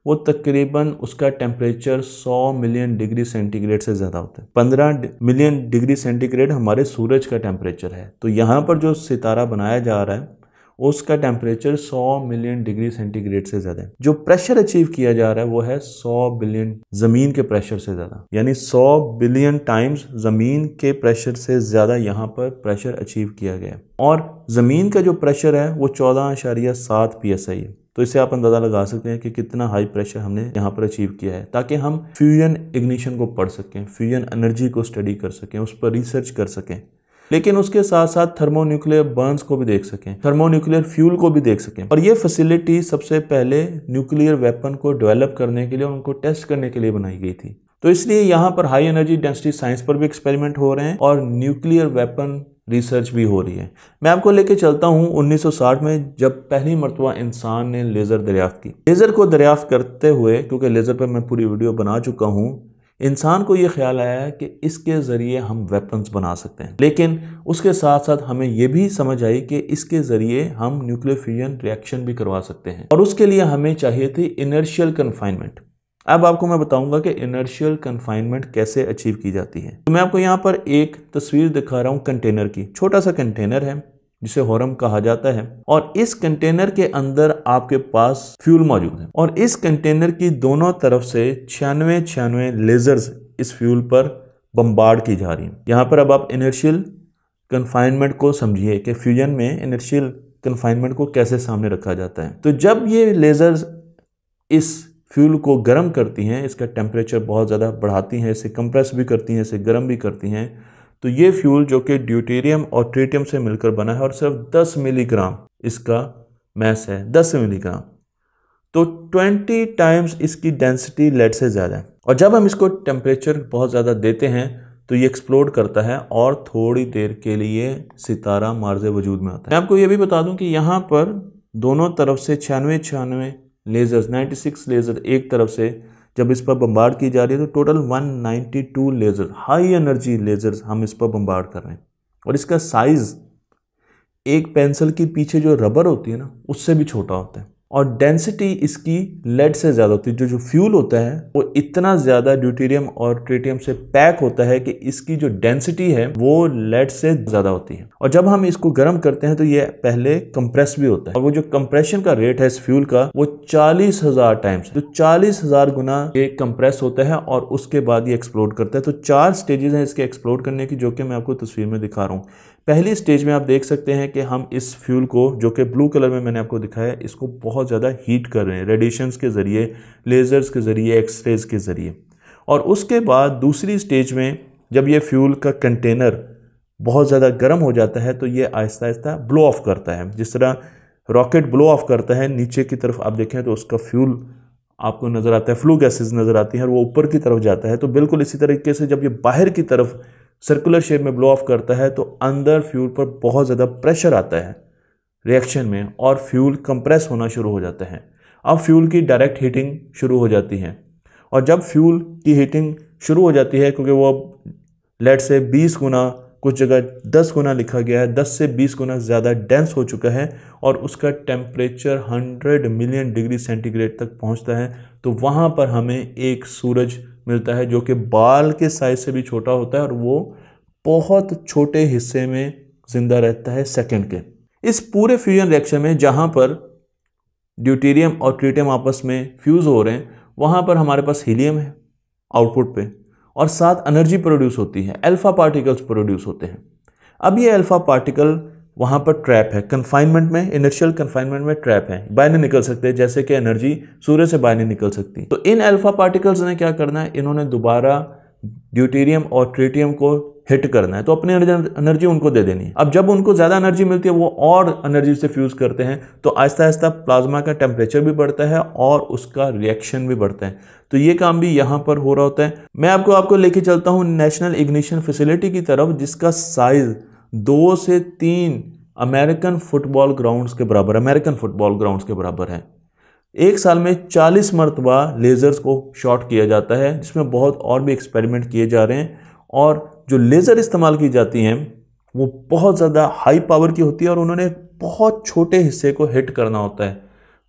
वो तकरीबन उसका टेम्परेचर 100 मिलियन डिग्री सेंटीग्रेड से ज़्यादा होता है 15 मिलियन डिग्री सेंटीग्रेड हमारे सूरज का टेम्परेचर है तो यहाँ पर जो सितारा बनाया जा रहा है उसका टेम्परेचर 100 मिलियन डिग्री सेंटीग्रेड से ज़्यादा है जो प्रेशर अचीव किया जा रहा है वो है 100 बिलियन ज़मीन के प्रेशर से ज़्यादा यानी 100 बिलियन टाइम्स ज़मीन के प्रेशर से ज़्यादा यहाँ पर प्रेशर अचीव किया गया है और ज़मीन का जो प्रेशर है वो चौदह अशारिया सात पी एस आई है तो इसे आप अंदाज़ा लगा सकते हैं कि कितना हाई प्रेशर हमने यहाँ पर अचीव किया है ताकि हम फ्यूजन इग्निशन को पढ़ सकें फ्यूजन एनर्जी को स्टडी कर सकें उस पर रिसर्च कर सकें लेकिन उसके साथ साथ थर्मोन्यूक्लियर बर्न्स को भी देख सकें थर्मोन्यूक्लियर फ्यूल को भी देख सकें और ये फैसिलिटी सबसे पहले न्यूक्लियर वेपन को डेवलप करने के लिए उनको टेस्ट करने के लिए बनाई गई थी तो इसलिए यहाँ पर हाई एनर्जी डेंसिटी साइंस पर भी एक्सपेरिमेंट हो रहे हैं और न्यूक्लियर वेपन रिसर्च भी हो रही है मैं आपको लेके चलता हूँ 1960 में जब पहली मरतबा इंसान ने लेज़र दरियाफ्त की लेज़र को दरियाफ्त करते हुए क्योंकि लेज़र पर मैं पूरी वीडियो बना चुका हूँ इंसान को यह ख्याल आया कि इसके ज़रिए हम वेपन्स बना सकते हैं लेकिन उसके साथ साथ हमें यह भी समझ आई कि इसके ज़रिए हम न्यूक्लियर फ्यूजन रिएक्शन भी करवा सकते हैं और उसके लिए हमें चाहिए थी इनर्शियल कन्फाइनमेंट अब आपको मैं बताऊंगा कि इनर्शियल कन्फाइनमेंट कैसे अचीव की जाती है तो मैं आपको यहाँ पर एक तस्वीर दिखा रहा हूँ कंटेनर की छोटा सा कंटेनर है जिसे हॉरम कहा जाता है और इस कंटेनर के अंदर आपके पास फ्यूल मौजूद है और इस कंटेनर की दोनों तरफ से छियानवे छियानवे लेजर्स इस फ्यूल पर बम्बार्ड की जा रही हैं यहाँ पर अब आप इनर्शियल कन्फाइनमेंट को समझिए कि फ्यूजन में इनर्शियल कन्फाइनमेंट को कैसे सामने रखा जाता है तो जब ये लेजर्स इस फ्यूल को गर्म करती हैं इसका टेम्परेचर बहुत ज़्यादा बढ़ाती हैं इसे कंप्रेस भी करती हैं इसे गर्म भी करती हैं तो ये फ्यूल जो कि ड्यूटेरियम और ट्रीटियम से मिलकर बना है और सिर्फ 10 मिलीग्राम इसका मैस है 10 मिलीग्राम तो 20 टाइम्स इसकी डेंसिटी लेड से ज़्यादा है और जब हम इसको टेम्परेचर बहुत ज़्यादा देते हैं तो ये एक्सप्लोड करता है और थोड़ी देर के लिए सितारा मार्ज वजूद में आता है मैं आपको ये भी बता दूँ कि यहाँ पर दोनों तरफ से छियानवे छियानवे लेज़र्स 96 लेज़र एक तरफ से जब इस पर बम्बार की जा रही है तो total 192 laser high energy lasers हम इस पर बम्बार कर रहे हैं और इसका साइज़ एक पेंसिल के पीछे जो रबर होती है ना उससे भी छोटा होता है और डेंसिटी इसकी लेड से ज़्यादा होती है जो जो फ्यूल होता है वो इतना ज़्यादा ड्यूटेरियम और ट्रेटियम से पैक होता है कि इसकी जो डेंसिटी है वो लेड से ज़्यादा होती है और जब हम इसको गर्म करते हैं तो ये पहले कंप्रेस भी होता है और वो जो कंप्रेशन का रेट है इस फ्यूल का वो चालीस हजार टाइम्स तो चालीस हजार गुना ये कंप्रेस होता है और उसके बाद ये एक्सप्लोर करता है तो चार स्टेजेस हैं इसके एक्सप्लोर करने की जो कि मैं आपको तस्वीर में दिखा रहा हूँ पहली स्टेज में आप देख सकते हैं कि हम इस फ्यूल को जो कि ब्लू कलर में मैंने आपको दिखाया है इसको बहुत ज़्यादा हीट कर रहे हैं रेडिएशंस के ज़रिए लेज़र्स के ज़रिए एक्सरेज के ज़रिए और उसके बाद दूसरी स्टेज में जब ये फ्यूल का कंटेनर बहुत ज़्यादा गर्म हो जाता है तो ये आहिस्ता आहिस्ता ब्लो ऑफ करता है जिस तरह रॉकेट ब्लो ऑफ करता है नीचे की तरफ आप देखें तो उसका फ्यूल आपको नज़र आता है फ्लू गैसेज नज़र आती हैं और वो ऊपर की तरफ जाता है तो बिल्कुल इसी तरीके से जब ये बाहर की तरफ सर्कुलर शेप में ब्लो ऑफ करता है तो अंदर फ्यूल पर बहुत ज़्यादा प्रेशर आता है रिएक्शन में और फ्यूल कंप्रेस होना शुरू हो जाता है अब फ्यूल की डायरेक्ट हीटिंग शुरू हो जाती है और जब फ्यूल की हीटिंग शुरू हो जाती है क्योंकि वो अब लेट से 20 गुना कुछ जगह 10 गुना लिखा गया है 10 से 20 गुना ज़्यादा डेंस हो चुका है और उसका टेम्परेचर 100 मिलियन डिग्री सेंटीग्रेड तक पहुंचता है तो वहाँ पर हमें एक सूरज मिलता है जो कि बाल के साइज़ से भी छोटा होता है और वो बहुत छोटे हिस्से में ज़िंदा रहता है सेकेंड के इस पूरे फ्यूजन रिएक्शन में जहाँ पर ड्यूटीरियम और ट्रीटियम आपस में फ्यूज़ हो रहे हैं वहाँ पर हमारे पास हीलियम है आउटपुट पे और साथ एनर्जी प्रोड्यूस होती है अल्फ़ा पार्टिकल्स प्रोड्यूस होते हैं अब ये अल्फ़ा पार्टिकल वहाँ पर ट्रैप है कन्फाइनमेंट में इनिशियल कन्फाइनमेंट में ट्रैप है बाहर नहीं निकल सकते जैसे कि एनर्जी सूर्य से बाहर नहीं निकल सकती तो इन अल्फा पार्टिकल्स ने क्या करना है इन्होंने दोबारा ड्यूटेरियम और ट्रिटियम को हिट करना है तो अपनी एनर्जी उनको दे देनी है अब जब उनको ज़्यादा एनर्जी मिलती है वो और एनर्जी से फ्यूज़ करते हैं तो आहिस्ता आहिस्ता प्लाज्मा का टेम्परेचर भी बढ़ता है और उसका रिएक्शन भी बढ़ता है तो ये काम भी यहाँ पर हो रहा होता है मैं आपको आपको लेके चलता हूँ नेशनल इग्निशन फैसिलिटी की तरफ जिसका साइज़ दो से तीन अमेरिकन फुटबॉल ग्राउंड्स के बराबर अमेरिकन फुटबॉल ग्राउंड्स के बराबर है एक साल में 40 मरतबा लेज़र्स को शॉट किया जाता है जिसमें बहुत और भी एक्सपेरिमेंट किए जा रहे हैं और जो लेज़र इस्तेमाल की जाती हैं वो बहुत ज़्यादा हाई पावर की होती है और उन्होंने बहुत छोटे हिस्से को हिट करना होता है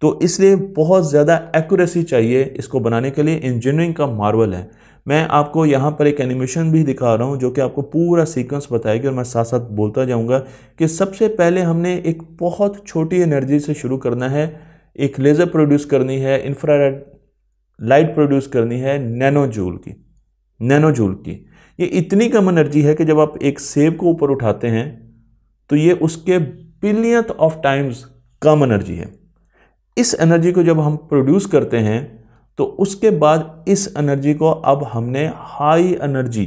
तो इसलिए बहुत ज़्यादा एक्यूरेसी चाहिए इसको बनाने के लिए इंजीनियरिंग का मार्वल है मैं आपको यहाँ पर एक एनिमेशन भी दिखा रहा हूँ जो कि आपको पूरा सीक्वेंस बताएगी और मैं साथ साथ बोलता जाऊँगा कि सबसे पहले हमने एक बहुत छोटी एनर्जी से शुरू करना है एक लेज़र प्रोड्यूस करनी है इंफ्रारेड लाइट प्रोड्यूस करनी है नैनो जूल की नैनो जूल की ये इतनी कम एनर्जी है कि जब आप एक सेब को ऊपर उठाते हैं तो ये उसके बिलियंथ ऑफ टाइम्स कम एनर्जी है इस एनर्जी को जब हम प्रोड्यूस करते हैं तो उसके बाद इस एनर्जी को अब हमने हाई एनर्जी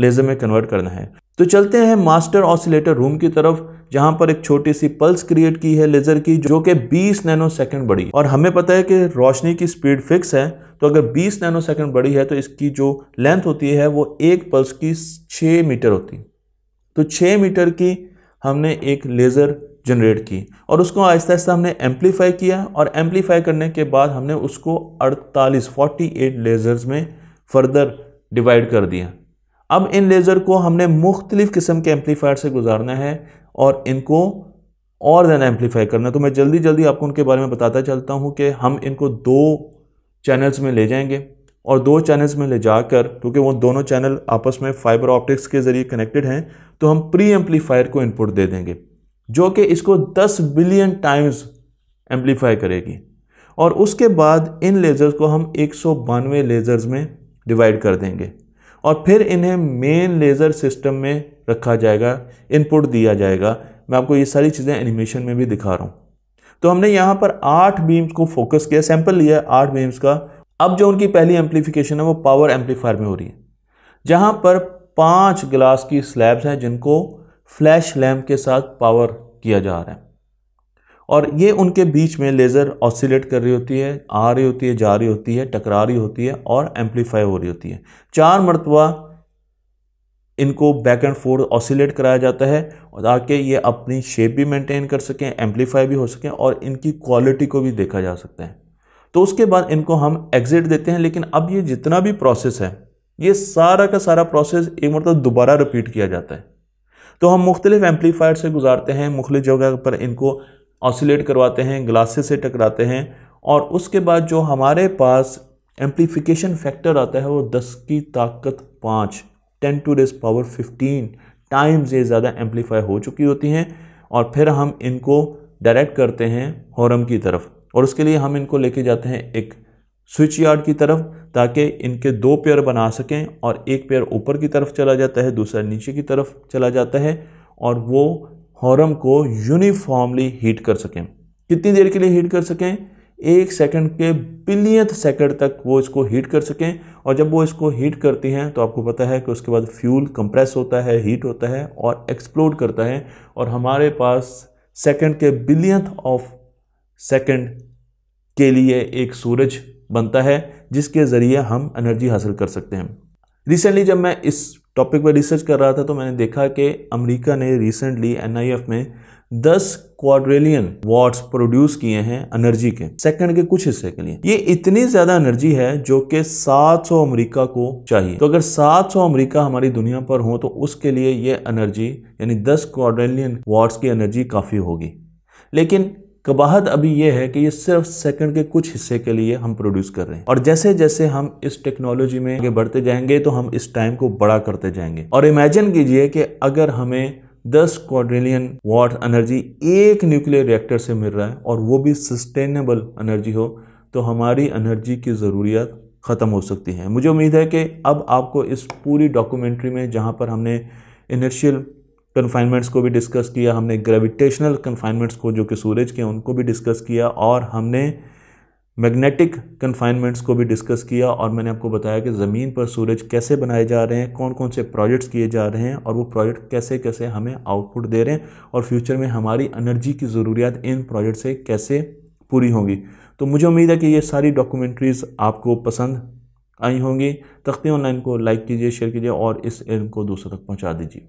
लेज़र में कन्वर्ट करना है तो चलते हैं मास्टर ऑसिलेटर रूम की तरफ जहां पर एक छोटी सी पल्स क्रिएट की है लेज़र की जो कि 20 नैनो सेकंड बड़ी और हमें पता है कि रोशनी की स्पीड फिक्स है तो अगर 20 नैनो सेकंड बड़ी है तो इसकी जो लेंथ होती है वो एक पल्स की 6 मीटर होती तो 6 मीटर की हमने एक लेज़र जनरेट की और उसको आहिस्ता आहिस्ता हमने एम्पलीफाई किया और एम्पलीफाई करने के बाद हमने उसको 48 48 लेज़र्स में फर्दर डिवाइड कर दिया अब इन लेज़र को हमने मुख्तलिफ़ किस्म के एम्पलीफायर से गुजारना है और इनको और ज़्यादा एम्पलीफाई करना तो मैं जल्दी जल्दी आपको उनके बारे में बताता चलता हूँ कि हम इनको दो चैनल्स में ले जाएंगे और दो चैनल्स में ले जाकर क्योंकि वो दोनों चैनल आपस में फाइबर ऑप्टिक्स के ज़रिए कनेक्टेड हैं तो हम प्री एम्पलीफायर को इनपुट दे देंगे जो कि इसको 10 बिलियन टाइम्स एम्पलीफाई करेगी और उसके बाद इन लेज़र्स को हम एक लेज़र्स में डिवाइड कर देंगे और फिर इन्हें मेन लेज़र सिस्टम में रखा जाएगा इनपुट दिया जाएगा मैं आपको ये सारी चीज़ें एनिमेशन में भी दिखा रहा हूँ तो हमने यहाँ पर आठ बीम्स को फोकस किया सैंपल लिया आठ बीम्स का अब जो उनकी पहली एम्पलीफिकेशन है वो पावर एम्पलीफायर में हो रही है जहाँ पर पाँच ग्लास की स्लैब्स हैं जिनको फ्लैश लैम्प के साथ पावर किया जा रहा है और ये उनके बीच में लेज़र ऑसिलेट कर रही होती है आ रही होती है जा रही होती है टकरा रही होती है और एम्पलीफाई हो रही होती है चार मरतबा इनको बैक एंड फोर्ड ऑसिलेट कराया जाता है और ताकि ये अपनी शेप भी मेंटेन कर सकें एम्पलीफाई भी हो सकें और इनकी क्वालिटी को भी देखा जा सकता है तो उसके बाद इनको हम एग्ज़िट देते हैं लेकिन अब ये जितना भी प्रोसेस है ये सारा का सारा प्रोसेस एक मतलब दोबारा रिपीट किया जाता है तो हम मुख्तलिफ एम्पलीफायर से गुजारते हैं मुख्तु जगह पर इनको ऑसिलेट करवाते हैं ग्लासेस से टकराते हैं और उसके बाद जो हमारे पास एम्पलीफिकेशन फैक्टर आता है वो दस की ताकत पाँच ten to the power fifteen times ये ज़्यादा एम्पलीफाई हो चुकी होती हैं और फिर हम इनको डायरेक्ट करते हैं हॉरम की तरफ और उसके लिए हम इनको लेके जाते हैं एक स्विच यार्ड की तरफ ताकि इनके दो पेयर बना सकें और एक पेयर ऊपर की तरफ चला जाता है दूसरा नीचे की तरफ चला जाता है और वो हॉरम को यूनिफॉर्मली हीट कर सकें कितनी देर के लिए हीट कर सकें एक सेकंड के बिलियंथ सेकंड तक वो इसको हीट कर सकें और जब वो इसको हीट करती हैं तो आपको पता है कि उसके बाद फ्यूल कंप्रेस होता है हीट होता है और एक्सप्लोड करता है और हमारे पास सेकंड के बिलियंथ ऑफ सेकंड के लिए एक सूरज बनता है जिसके ज़रिए हम एनर्जी हासिल कर सकते हैं रिसेंटली जब मैं इस टॉपिक पर रिसर्च कर रहा था तो मैंने देखा कि अमेरिका ने रिसेंटली एन में 10 क्वाड्रिलियन वाट्स प्रोड्यूस किए हैं एनर्जी के सेकंड के कुछ हिस्से के लिए ये इतनी ज़्यादा एनर्जी है जो कि 700 अमेरिका को चाहिए तो अगर 700 अमेरिका हमारी दुनिया पर हो तो उसके लिए ये एनर्जी यानी 10 क्वाड्रिलियन वाट्स की एनर्जी काफ़ी होगी लेकिन कबाहत अभी यह है कि ये सिर्फ सेकंड के कुछ हिस्से के लिए हम प्रोड्यूस कर रहे हैं और जैसे जैसे हम इस टेक्नोलॉजी में आगे बढ़ते जाएंगे तो हम इस टाइम को बड़ा करते जाएंगे और इमेजिन कीजिए कि अगर हमें 10 क्वाड्रिलियन वाट एनर्जी एक न्यूक्लियर रिएक्टर से मिल रहा है और वो भी सस्टेनेबल एनर्जी हो तो हमारी एनर्जी की ज़रूरियात ख़त्म हो सकती है मुझे उम्मीद है कि अब आपको इस पूरी डॉक्यूमेंट्री में जहाँ पर हमने इनर्शियल कन्फाइनमेंट्स को भी डिस्कस किया हमने ग्रेविटेशनल कन्फाइनमेंट्स को जो कि सूरज के उनको भी डिस्कस किया और हमने मैग्नेटिक कन्फाइनमेंट्स को भी डिस्कस किया और मैंने आपको बताया कि ज़मीन पर सूरज कैसे बनाए जा रहे हैं कौन कौन से प्रोजेक्ट्स किए जा रहे हैं और वो प्रोजेक्ट कैसे कैसे हमें आउटपुट दे रहे हैं और फ्यूचर में हमारी एनर्जी की ज़रूरियात इन प्रोजेक्ट से कैसे पूरी होंगी तो मुझे उम्मीद है कि ये सारी डॉक्यूमेंट्रीज़ आपको पसंद आई होंगी तख्ती ऑनलाइन को लाइक कीजिए शेयर कीजिए और इस इल्म को दूसरों तक पहुँचा दीजिए